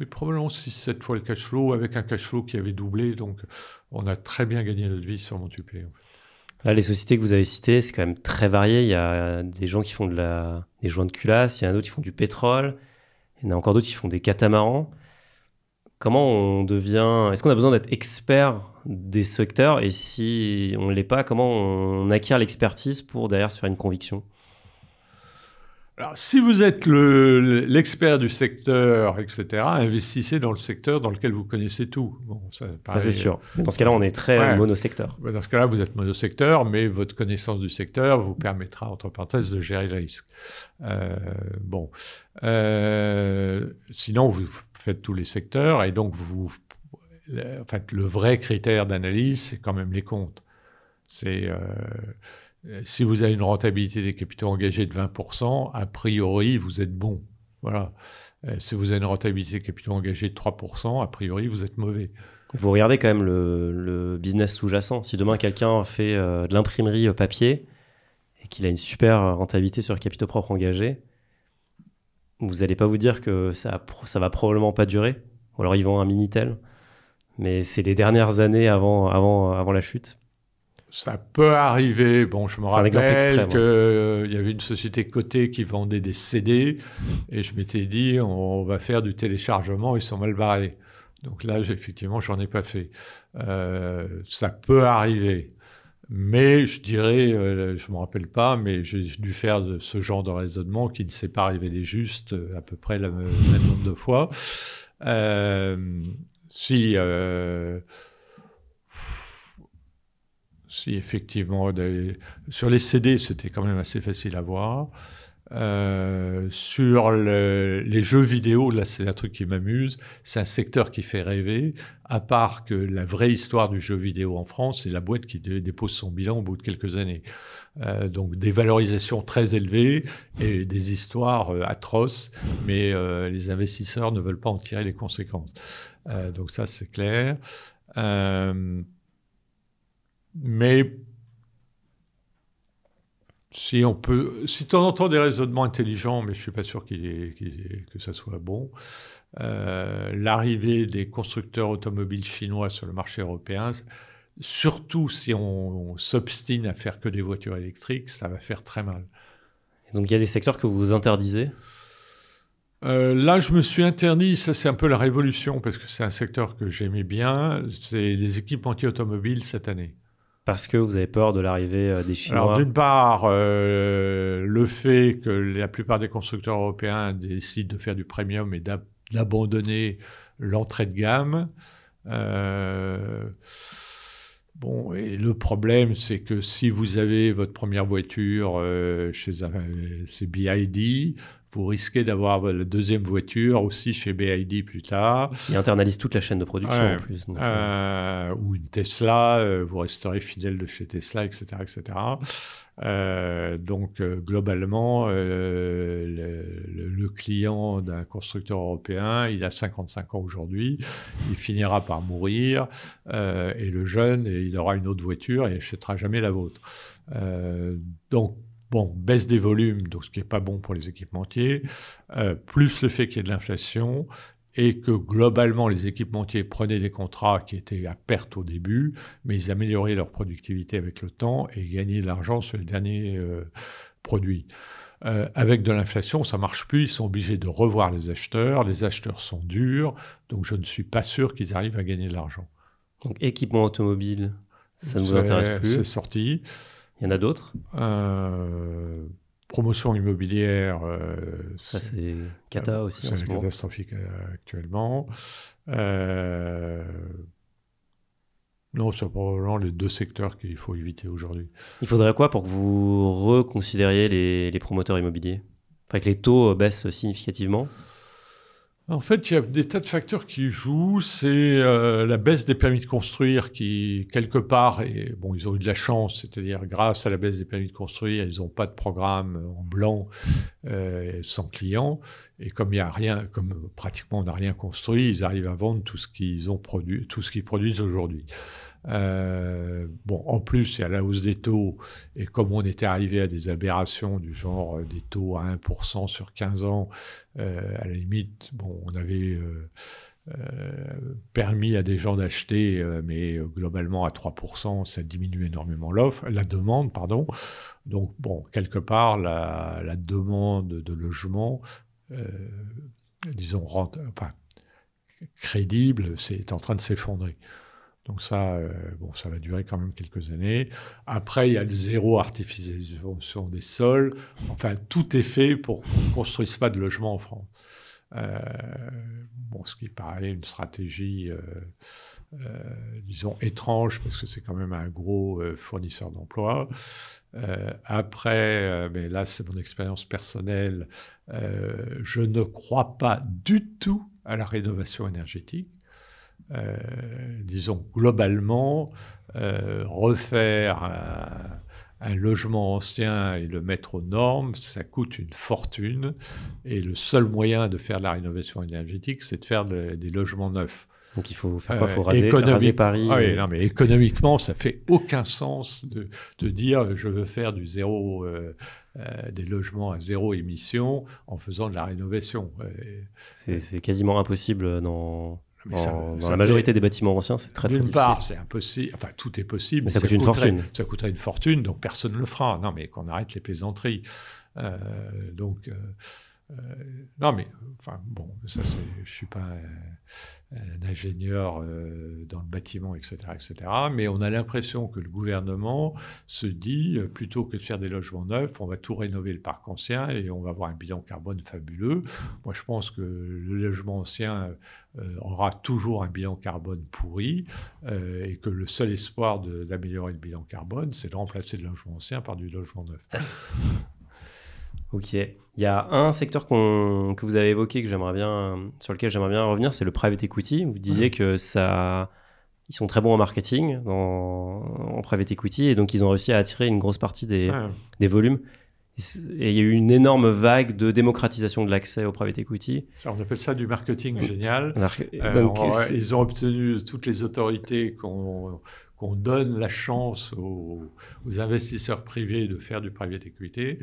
Oui, probablement 6-7 fois le cash flow, avec un cash flow qui avait doublé. Donc, on a très bien gagné notre vie sur Montupé. En Là, les sociétés que vous avez citées, c'est quand même très varié. Il y a des gens qui font de la... des joints de culasse, il y en a d'autres qui font du pétrole, il y en a encore d'autres qui font des catamarans. Comment on devient. Est-ce qu'on a besoin d'être expert des secteurs Et si on ne l'est pas, comment on acquiert l'expertise pour derrière se faire une conviction alors, si vous êtes l'expert du secteur, etc., investissez dans le secteur dans lequel vous connaissez tout. Bon, ça, c'est sûr. Dans ce cas-là, on est très mono monosecteur. Dans ce cas-là, vous êtes monosecteur, mais votre connaissance du secteur vous permettra, entre parenthèses, de gérer le risque. Euh, bon. Euh, sinon, vous faites tous les secteurs et donc vous. En fait, le vrai critère d'analyse, c'est quand même les comptes. C'est. Euh, euh, si vous avez une rentabilité des capitaux engagés de 20%, a priori, vous êtes bon. Voilà. Euh, si vous avez une rentabilité des capitaux engagés de 3%, a priori, vous êtes mauvais. Vous regardez quand même le, business sous-jacent. Si demain quelqu'un fait euh, de l'imprimerie papier et qu'il a une super rentabilité sur les capitaux propres engagés, vous n'allez pas vous dire que ça, ça va probablement pas durer. Ou alors ils vont un Minitel. Mais c'est les dernières années avant, avant, avant la chute. Ça peut arriver. Bon, je me rappelle hein. qu'il y avait une société cotée qui vendait des CD et je m'étais dit, on, va faire du téléchargement, ils sont mal barrés. Donc là, effectivement, j'en ai pas fait. Euh, ça peut arriver. Mais je dirais, euh, je ne me rappelle pas, mais j'ai dû faire de ce genre de raisonnement qui ne s'est pas révélé juste euh, à peu près le même nombre de fois. si si effectivement, sur les CD, c'était quand même assez facile à voir. Euh, sur les jeux vidéo, là c'est un truc qui m'amuse, c'est un secteur qui fait rêver, à part que la vraie histoire du jeu vidéo en France, c'est la boîte qui dépose son bilan au bout de quelques années. Euh, donc des valorisations très élevées et des histoires euh, atroces, mais les investisseurs ne veulent pas en tirer les conséquences. donc ça c'est clair. Euh, mais si on peut, si tu entends des raisonnements intelligents, mais je suis pas sûr qu'il que ça soit bon, euh, l'arrivée des constructeurs automobiles chinois sur le marché européen, surtout si on, s'obstine à faire que des voitures électriques, ça va faire très mal. donc il y a des secteurs que vous interdisez euh, là, je me suis interdit, ça c'est un peu la révolution, parce que c'est un secteur que j'aimais bien, c'est les anti automobiles cette année parce que vous avez peur de l'arrivée euh, des Chinois Alors d'une part, euh, le fait que la plupart des constructeurs européens décident de faire du premium et d'abandonner l'entrée de gamme. Euh, bon, et le problème, c'est que si vous avez votre première voiture chez BID... Vous risquez d'avoir la deuxième voiture aussi chez BID plus tard. Il internalise toute la chaîne de production en plus. Euh, ou une Tesla, euh, vous resterez fidèle de chez Tesla, etc. etc. Euh, donc globalement, le, client d'un constructeur européen, il a 55 ans aujourd'hui, il finira par mourir, et le jeune, il aura une autre voiture et il jamais la vôtre. donc Bon, baisse des volumes, donc ce qui n'est pas bon pour les équipementiers, euh, plus le fait qu'il y ait de l'inflation et que globalement les équipementiers prenaient des contrats qui étaient à perte au début, mais ils amélioraient leur productivité avec le temps et gagnaient de l'argent sur les derniers euh, produits. Euh, avec de l'inflation, ça marche plus. Ils sont obligés de revoir les acheteurs. Les acheteurs sont durs, donc je ne suis pas sûr qu'ils arrivent à gagner de l'argent. Donc équipement automobile, ça ne vous intéresse plus C'est sorti. Il y en a d'autres euh, Promotion immobilière. Euh, ça, c'est cata euh, aussi. catastrophique actuellement. Euh, non, c'est probablement les deux secteurs qu'il faut éviter aujourd'hui. Il faudrait quoi pour que vous reconsidériez les, promoteurs immobiliers Enfin, que les taux baissent significativement en fait, il y a des tas de facteurs qui jouent. C'est euh, la baisse des permis de construire qui, quelque part, et bon, ils ont eu de la chance, c'est-à-dire grâce à la baisse des permis de construire, ils n'ont pas de programme en blanc euh, sans client. Et comme il y a rien, comme pratiquement on n'a rien construit, ils arrivent à vendre tout ce qu'ils ont produit, tout ce qu'ils produisent aujourd'hui. Euh, bon, en plus, il y a la hausse des taux, et comme on était arrivé à des aberrations du genre euh, des taux à 1% sur 15 ans, euh, à la limite, bon, on avait permis à des gens d'acheter, mais globalement à 3%, ça diminue énormément l'offre, la demande, pardon. Donc, bon, quelque part, la, demande de logement, disons, enfin, crédible, c'est en train de s'effondrer. Donc ça, euh, bon, ça va durer quand même quelques années. Après, il y a le zéro artificialisation des sols. Enfin, tout est fait pour qu'on ne construise pas de logements en France. Euh, bon, ce qui paraît une stratégie, euh, disons, étrange, parce que c'est quand même un gros fournisseur d'emplois. après, mais là, c'est mon expérience personnelle, je ne crois pas du tout à la rénovation énergétique. Euh, disons, globalement, euh, refaire un, logement ancien et le mettre aux normes, ça coûte une fortune. Et le seul moyen de faire la rénovation énergétique, c'est de faire des logements neufs. Donc il faut faire euh, raser, Paris. Ah mais économiquement, ça fait aucun sens de, de dire je veux faire du zéro, des logements à zéro émission en faisant de la rénovation. C'est quasiment impossible dans dans la majorité des bâtiments anciens, c'est très, difficile. part, c'est impossible. Enfin, tout est possible. Mais ça, coûte une fortune. Ça coûterait une fortune, donc personne ne le fera. Non, mais qu'on arrête les plaisanteries. Euh, donc, euh, euh, non, mais enfin, bon, ça, c'est, je ne suis pas un, ingénieur euh, dans le bâtiment, etc., etc. Mais on a l'impression que le gouvernement se dit, euh, plutôt que de faire des logements neufs, on va tout rénover le parc ancien et on va avoir un bilan carbone fabuleux. Moi, je pense que le logement ancien aura toujours un bilan carbone pourri et que le seul espoir d'améliorer le bilan carbone, c'est de remplacer le logement ancien par du logement neuf. Ok. Il y a un secteur que vous avez évoqué que j'aimerais bien, sur lequel j'aimerais bien revenir, c'est le private equity. Vous disiez mhm. que ça, ils sont très bons en marketing, en, private equity, et donc ils ont réussi à attirer une grosse partie des, ah. volumes. Et il y a eu une énorme vague de démocratisation de l'accès au private equity. on appelle ça du marketing génial. Euh, donc, ils ont obtenu toutes les autorités qu'on donne la chance aux, aux, investisseurs privés de faire du private equity.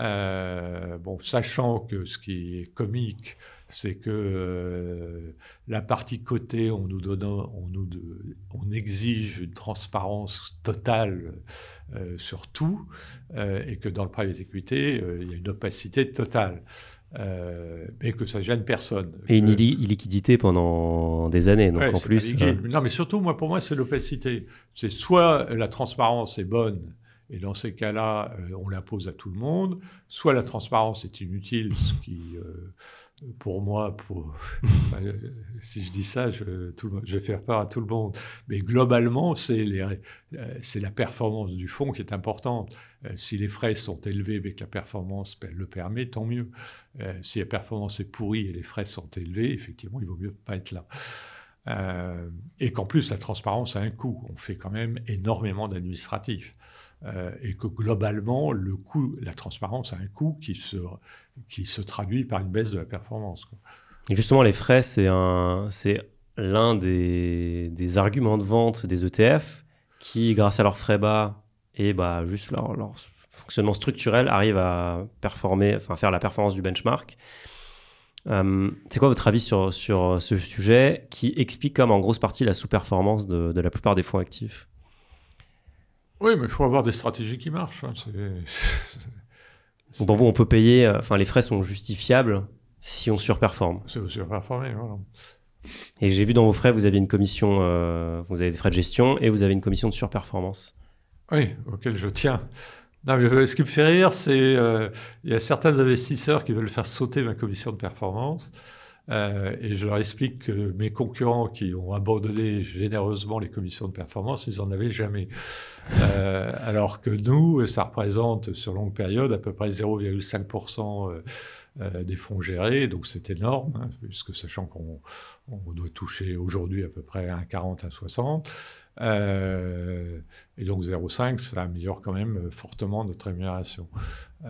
Euh, bon, sachant que ce qui est comique, c'est que euh, la partie cotée, on nous donne, on nous, on exige une transparence totale euh, sur tout, et que dans le private equity, il y a une opacité totale. mais que ça gêne personne. Et une illiquidité pendant des années, donc en plus. Non, mais surtout, moi, pour moi, c'est l'opacité. C'est soit la transparence est bonne et dans ces cas-là, euh, on l'impose à tout le monde. Soit la transparence est inutile, ce qui, euh, pour moi, pour, si je dis ça, je, vais faire part à tout le monde. Mais globalement, c'est euh, la performance du fonds qui est importante. si les frais sont élevés mais que la performance ben, le permet, tant mieux. si la performance est pourrie et les frais sont élevés, effectivement, il vaut mieux pas être là. et qu'en plus, la transparence a un coût. On fait quand même énormément d'administratifs. Euh, et que globalement, le coût, la transparence a un coût qui se, qui se traduit par une baisse de la performance. justement, les frais, c'est un, c'est l'un des, des, arguments de vente des ETF qui, grâce à leurs frais bas et bah, juste leur, fonctionnement structurel, arrivent à performer, enfin faire la performance du benchmark. Euh, c'est quoi votre avis sur, sur ce sujet qui explique comme en grosse partie la sous-performance de, de la plupart des fonds actifs oui, mais il faut avoir des stratégies qui marchent. Hein, pour vous, on peut payer, euh, enfin les frais sont justifiables si on surperforme. Si vous surperformez, voilà. Et j'ai vu dans vos frais, vous avez une commission, euh, vous avez des frais de gestion et vous avez une commission de surperformance. Oui, auquel je tiens. Non, mais euh, ce qui me fait rire, c'est qu'il y a certains investisseurs qui veulent faire sauter ma commission de performance. Euh, et je leur explique que mes concurrents qui ont abandonné généreusement les commissions de performance, ils n'en avaient jamais. Euh, alors que nous, ça représente sur longue période à peu près 0,5% euh, des fonds gérés, donc c'est énorme, hein, puisque sachant qu'on doit toucher aujourd'hui à peu près un 40 à 60. Euh, et donc 0,5, ça améliore quand même euh, fortement notre rémunération. Euh,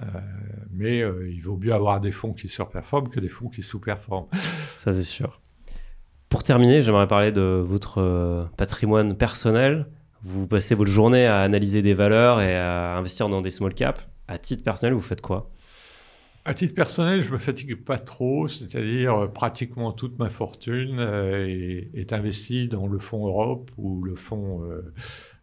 mais il vaut mieux avoir des fonds qui surperforment que des fonds qui sous-performent. Ça, c'est sûr. Pour terminer, j'aimerais parler de votre patrimoine personnel. Vous passez votre journée à analyser des valeurs et à investir dans des small caps. À titre personnel, vous faites quoi à titre personnel, je me fatigue pas trop, c'est-à-dire euh, pratiquement toute ma fortune euh, est, investie dans le fonds Europe ou le fonds euh,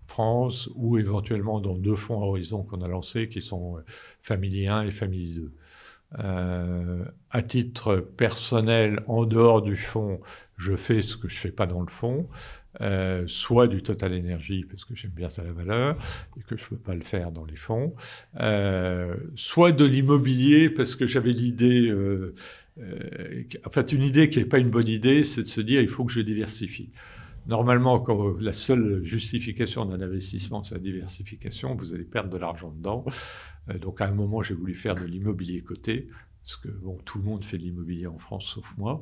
France ou éventuellement dans deux fonds à horizon qu'on a lancés qui sont Family 1 et Family 2. Euh, à titre personnel, en dehors du fond, je fais ce que je fais pas dans le fond, euh, soit du Total énergie parce que j'aime bien ça la valeur et que je peux pas le faire dans les fonds, euh, soit de l'immobilier parce que j'avais l'idée, en fait une idée qui n'est pas une bonne idée, c'est de se dire il faut que je diversifie. Normalement, la seule justification d'un investissement, c'est la diversification, vous allez perdre de l'argent dedans. Euh, donc à un moment, j'ai voulu faire de l'immobilier coté, parce que bon, tout le monde fait de l'immobilier en France, sauf moi.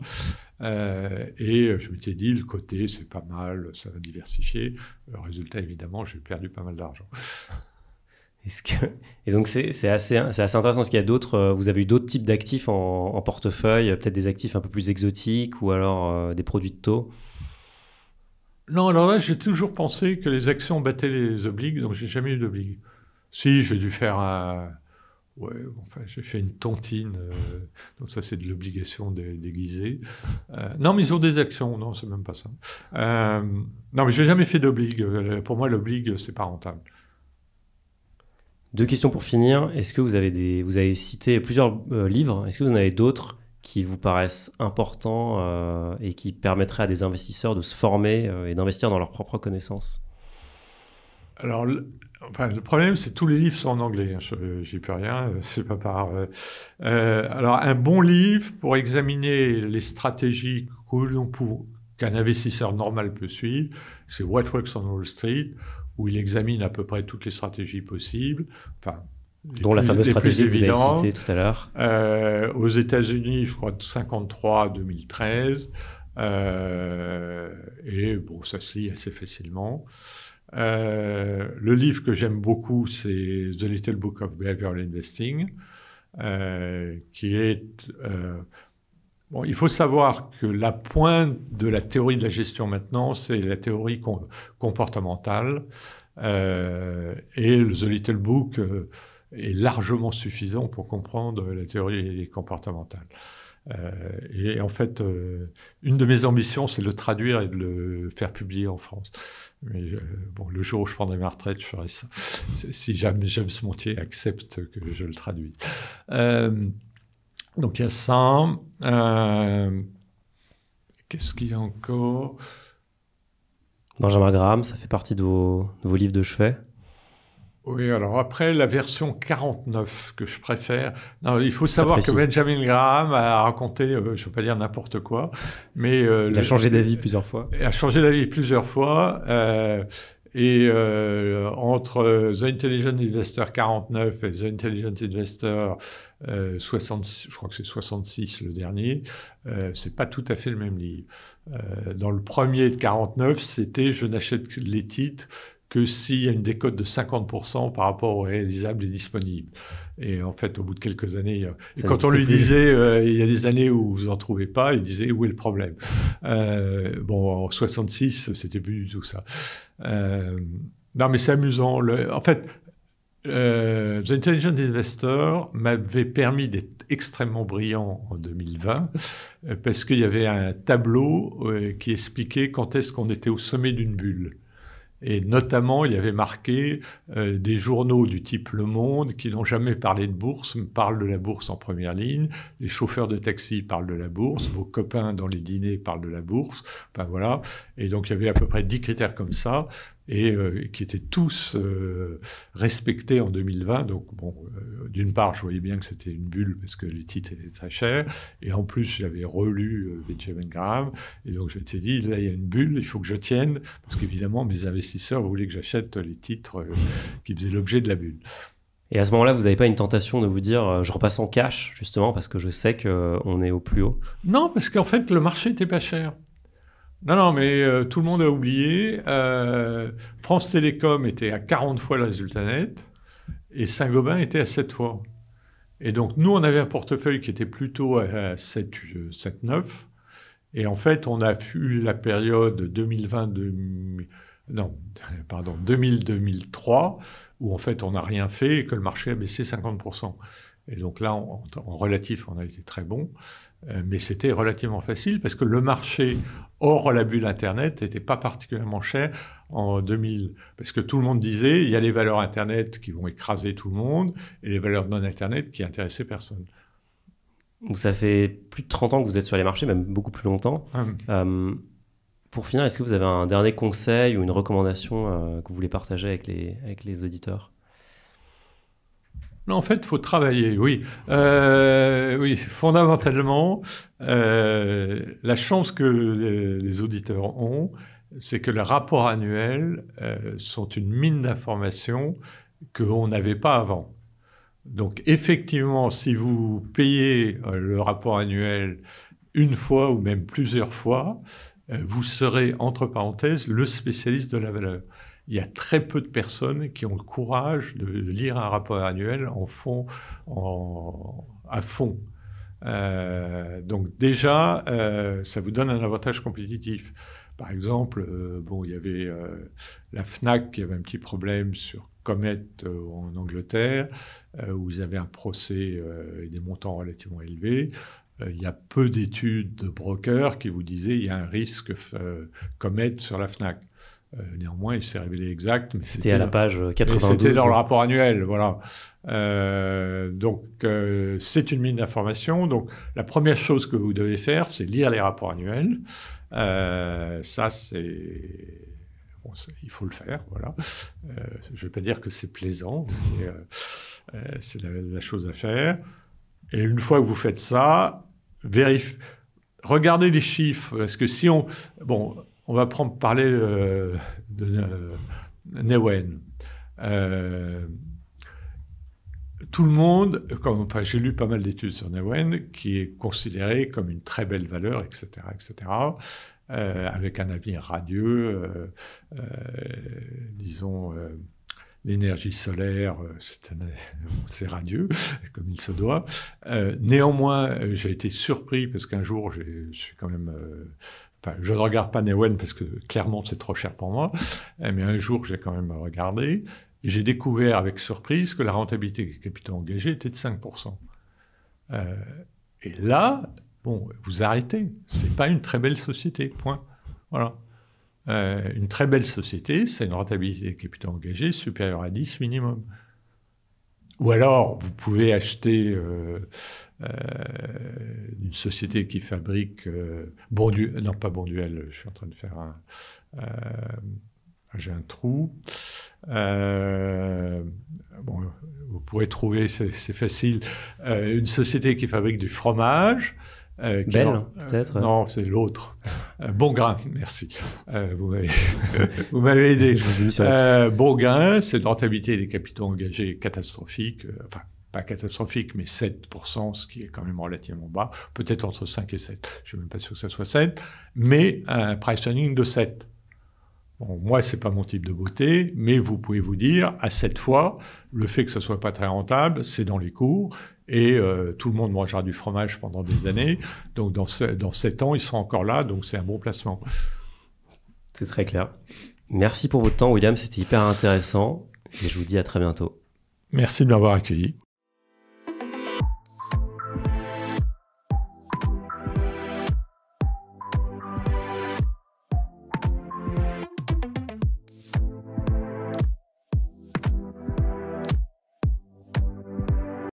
Euh, et je m'étais dit, le côté, c'est pas mal, ça va diversifier. Euh, résultat, évidemment, j'ai perdu pas mal d'argent. Et donc, c'est assez, assez, intéressant parce qu'il y a d'autres. vous avez eu d'autres types d'actifs en, portefeuille, peut-être des actifs un peu plus exotiques ou alors des produits de taux non, alors là, j'ai toujours pensé que les actions battaient les obligues, donc j'ai jamais eu d'obligue. Si, j'ai dû faire un. Ouais, j'ai fait une tontine, euh, donc ça c'est de l'obligation déguisée. Euh, non, mais ils ont des actions, non, c'est même pas ça. Euh, non, mais j'ai jamais fait d'obligue. Pour moi, l'obligue, c'est pas rentable. Deux questions pour finir. Est-ce que vous avez des, vous avez cité plusieurs livres Est-ce que vous en avez d'autres qui vous paraissent importants euh, et qui permettraient à des investisseurs de se former euh, et d'investir dans leurs propres connaissances Alors, le, enfin, le problème, c'est que tous les livres sont en anglais. Hein. je J'y peux rien, euh, c'est pas par. alors, un bon livre pour examiner les stratégies qu'un investisseur normal peut suivre, c'est What Works on Wall Street, où il examine à peu près toutes les stratégies possibles. Enfin, dont la fameuse stratégie que vous avez citée tout à l'heure. Euh, aux États-Unis, je crois, de 53 à 2013. et bon, ça se lit assez facilement. Euh, le livre que j'aime beaucoup, c'est The Little Book of Behavioral Investing, euh, qui est... Bon, il faut savoir que la pointe de la théorie de la gestion maintenant, c'est la théorie comportementale. et The Little Book est largement suffisant pour comprendre la théorie comportementale. Euh, et en fait, euh, une de mes ambitions, c'est de le traduire et de le faire publier en France. Mais euh, bon, le jour où je prendrai ma retraite, je ferai ça. Si jamais James Montier accepte que je le traduise. donc il y a ça. Qu'est-ce qu'il y a encore Benjamin Graham, ça fait partie de vos livres de chevet oui, alors après, la version 49 que je préfère. Non, il faut savoir que Benjamin Graham a raconté, euh, je ne veux pas dire n'importe quoi, mais... Euh, il a changé d'avis plusieurs fois. Il a changé d'avis plusieurs fois. Euh, et entre The Intelligent Investor 49 et The Intelligent Investor 66, je crois que c'est 66 le dernier, c'est pas tout à fait le même livre. dans le premier de 49, c'était « Je n'achète que les titres » que s'il y a une décote de 50% par rapport au réalisable et disponible. Et en fait, au bout de quelques années, euh, quand on lui disait, euh, il y a des années où vous n'en trouvez pas, il disait, où est le problème euh, Bon, en 66, c'était plus du tout ça. non, mais c'est amusant. Le, en fait, The Intelligent Investor m'avait permis d'être extrêmement brillant en 2020 parce qu'il y avait un tableau qui expliquait quand est-ce qu'on était au sommet d'une bulle. Et notamment, il y avait marqué euh, des journaux du type Le Monde qui n'ont jamais parlé de bourse, parlent de la bourse en première ligne. Les chauffeurs de taxi parlent de la bourse. Vos copains dans les dîners parlent de la bourse. Ben voilà. Et donc, il y avait à peu près 10 critères comme ça. Euh, et qui étaient tous euh, respectés en 2020. Donc, bon, euh, d'une part, je voyais bien que c'était une bulle parce que les titres étaient très chers, et en plus, j'avais relu Benjamin Graham, et donc je suis dit, là, il y a une bulle, il faut que je tienne, parce qu'évidemment, mes investisseurs voulaient que j'achète les titres qui faisaient l'objet de la bulle. Et à ce moment-là, vous n'avez pas une tentation de vous dire je repasse en cash, justement, parce que je sais qu'on est au plus haut Non, parce qu'en fait, le marché n'était pas cher. Non, non, mais euh, tout le monde a oublié. Euh, France Télécom était à 40 fois le résultat net et Saint-Gobain était à 7 fois. Et donc, nous, on avait un portefeuille qui était plutôt à 7, 7 9. Et en fait, on a eu la période 2020, 2000, non, pardon, 2003 où en fait, on n'a rien fait et que le marché a baissé 50%. Et donc là, en, en relatif, on a été très bon. Euh, mais c'était relativement facile parce que le marché hors la bulle Internet n'était pas particulièrement cher en 2000. Parce que tout le monde disait, il y a les valeurs Internet qui vont écraser tout le monde et les valeurs non-Internet qui intéressaient personne. Donc ça fait plus de 30 ans que vous êtes sur les marchés, même beaucoup plus longtemps. Ah euh, pour finir, est-ce que vous avez un dernier conseil ou une recommandation euh, que vous voulez partager avec les, avec les auditeurs en fait, il faut travailler, oui. Euh, oui, fondamentalement, euh, la chance que les, auditeurs ont, c'est que les rapports annuels euh, sont une mine d'informations qu'on n'avait pas avant. Donc, effectivement, si vous payez le rapport annuel une fois ou même plusieurs fois, vous serez, entre parenthèses, le spécialiste de la valeur il y a très peu de personnes qui ont le courage de lire un rapport annuel en fond, à fond. Euh, donc déjà, euh, ça vous donne un avantage compétitif. Par exemple, euh, bon, il y avait la Fnac qui avait un petit problème sur Comet en Angleterre, où ils avaient un procès et des montants relativement élevés. Il y a peu d'études de brokers qui vous disaient il y a un risque Comet sur la Fnac. Euh, néanmoins, il s'est révélé exact. C'était à la page 92. C'était dans le rapport annuel, voilà. Euh, donc, euh, c'est une mine d'informations. Donc, la première chose que vous devez faire, c'est lire les rapports annuels. ça, c'est... il faut le faire, voilà. je ne vais pas dire que c'est plaisant, c'est la, chose à faire. Et une fois que vous faites ça, vérifiez... Regardez les chiffres, parce que si on... Bon, on va prendre, parler euh, de euh, euh, tout le monde, comme, j'ai lu pas mal d'études sur Newen, qui est considéré comme une très belle valeur, etc., etc., euh, avec un avenir radieux, disons l'énergie solaire, c'est radieux, comme il se doit. néanmoins, j'ai été surpris parce qu'un jour, je suis quand même, je ne regarde pas Newen parce que clairement c'est trop cher pour moi, mais eh un jour j'ai quand même regardé. et J'ai découvert avec surprise que la rentabilité des capitaux engagés était de 5%. Euh, et là, bon, vous arrêtez. n'est pas une très belle société, point. Voilà. Euh, une très belle société, c'est une rentabilité des capitaux engagés supérieure à 10 minimum. Ou alors, vous pouvez acheter euh, euh, une société qui fabrique euh, bon non pas Bonduel, je suis en train de faire un, j'ai un trou. bon, vous pourrez trouver, c'est facile, une société qui fabrique du fromage euh, Belle, hein, peut-être Non, c'est l'autre. Euh, bon grain, merci. Euh, vous m'avez aidé. Euh, bon gain, c'est une rentabilité des capitaux engagés catastrophique, enfin, pas catastrophique, mais 7%, ce qui est quand même relativement bas, peut-être entre 5 et 7. Je ne suis même pas sûr que ça soit 7, mais un price earning de 7. Bon, moi, c'est pas mon type de beauté, mais vous pouvez vous dire, à cette fois, le fait que ce soit pas très rentable, c'est dans les cours, et euh, tout le monde mangera du fromage pendant des années. Donc dans, dans 7 ans, ils seront encore là. Donc c'est un bon placement. C'est très clair. Merci pour votre temps, William. C'était hyper intéressant. Et je vous dis à très bientôt. Merci de m'avoir accueilli.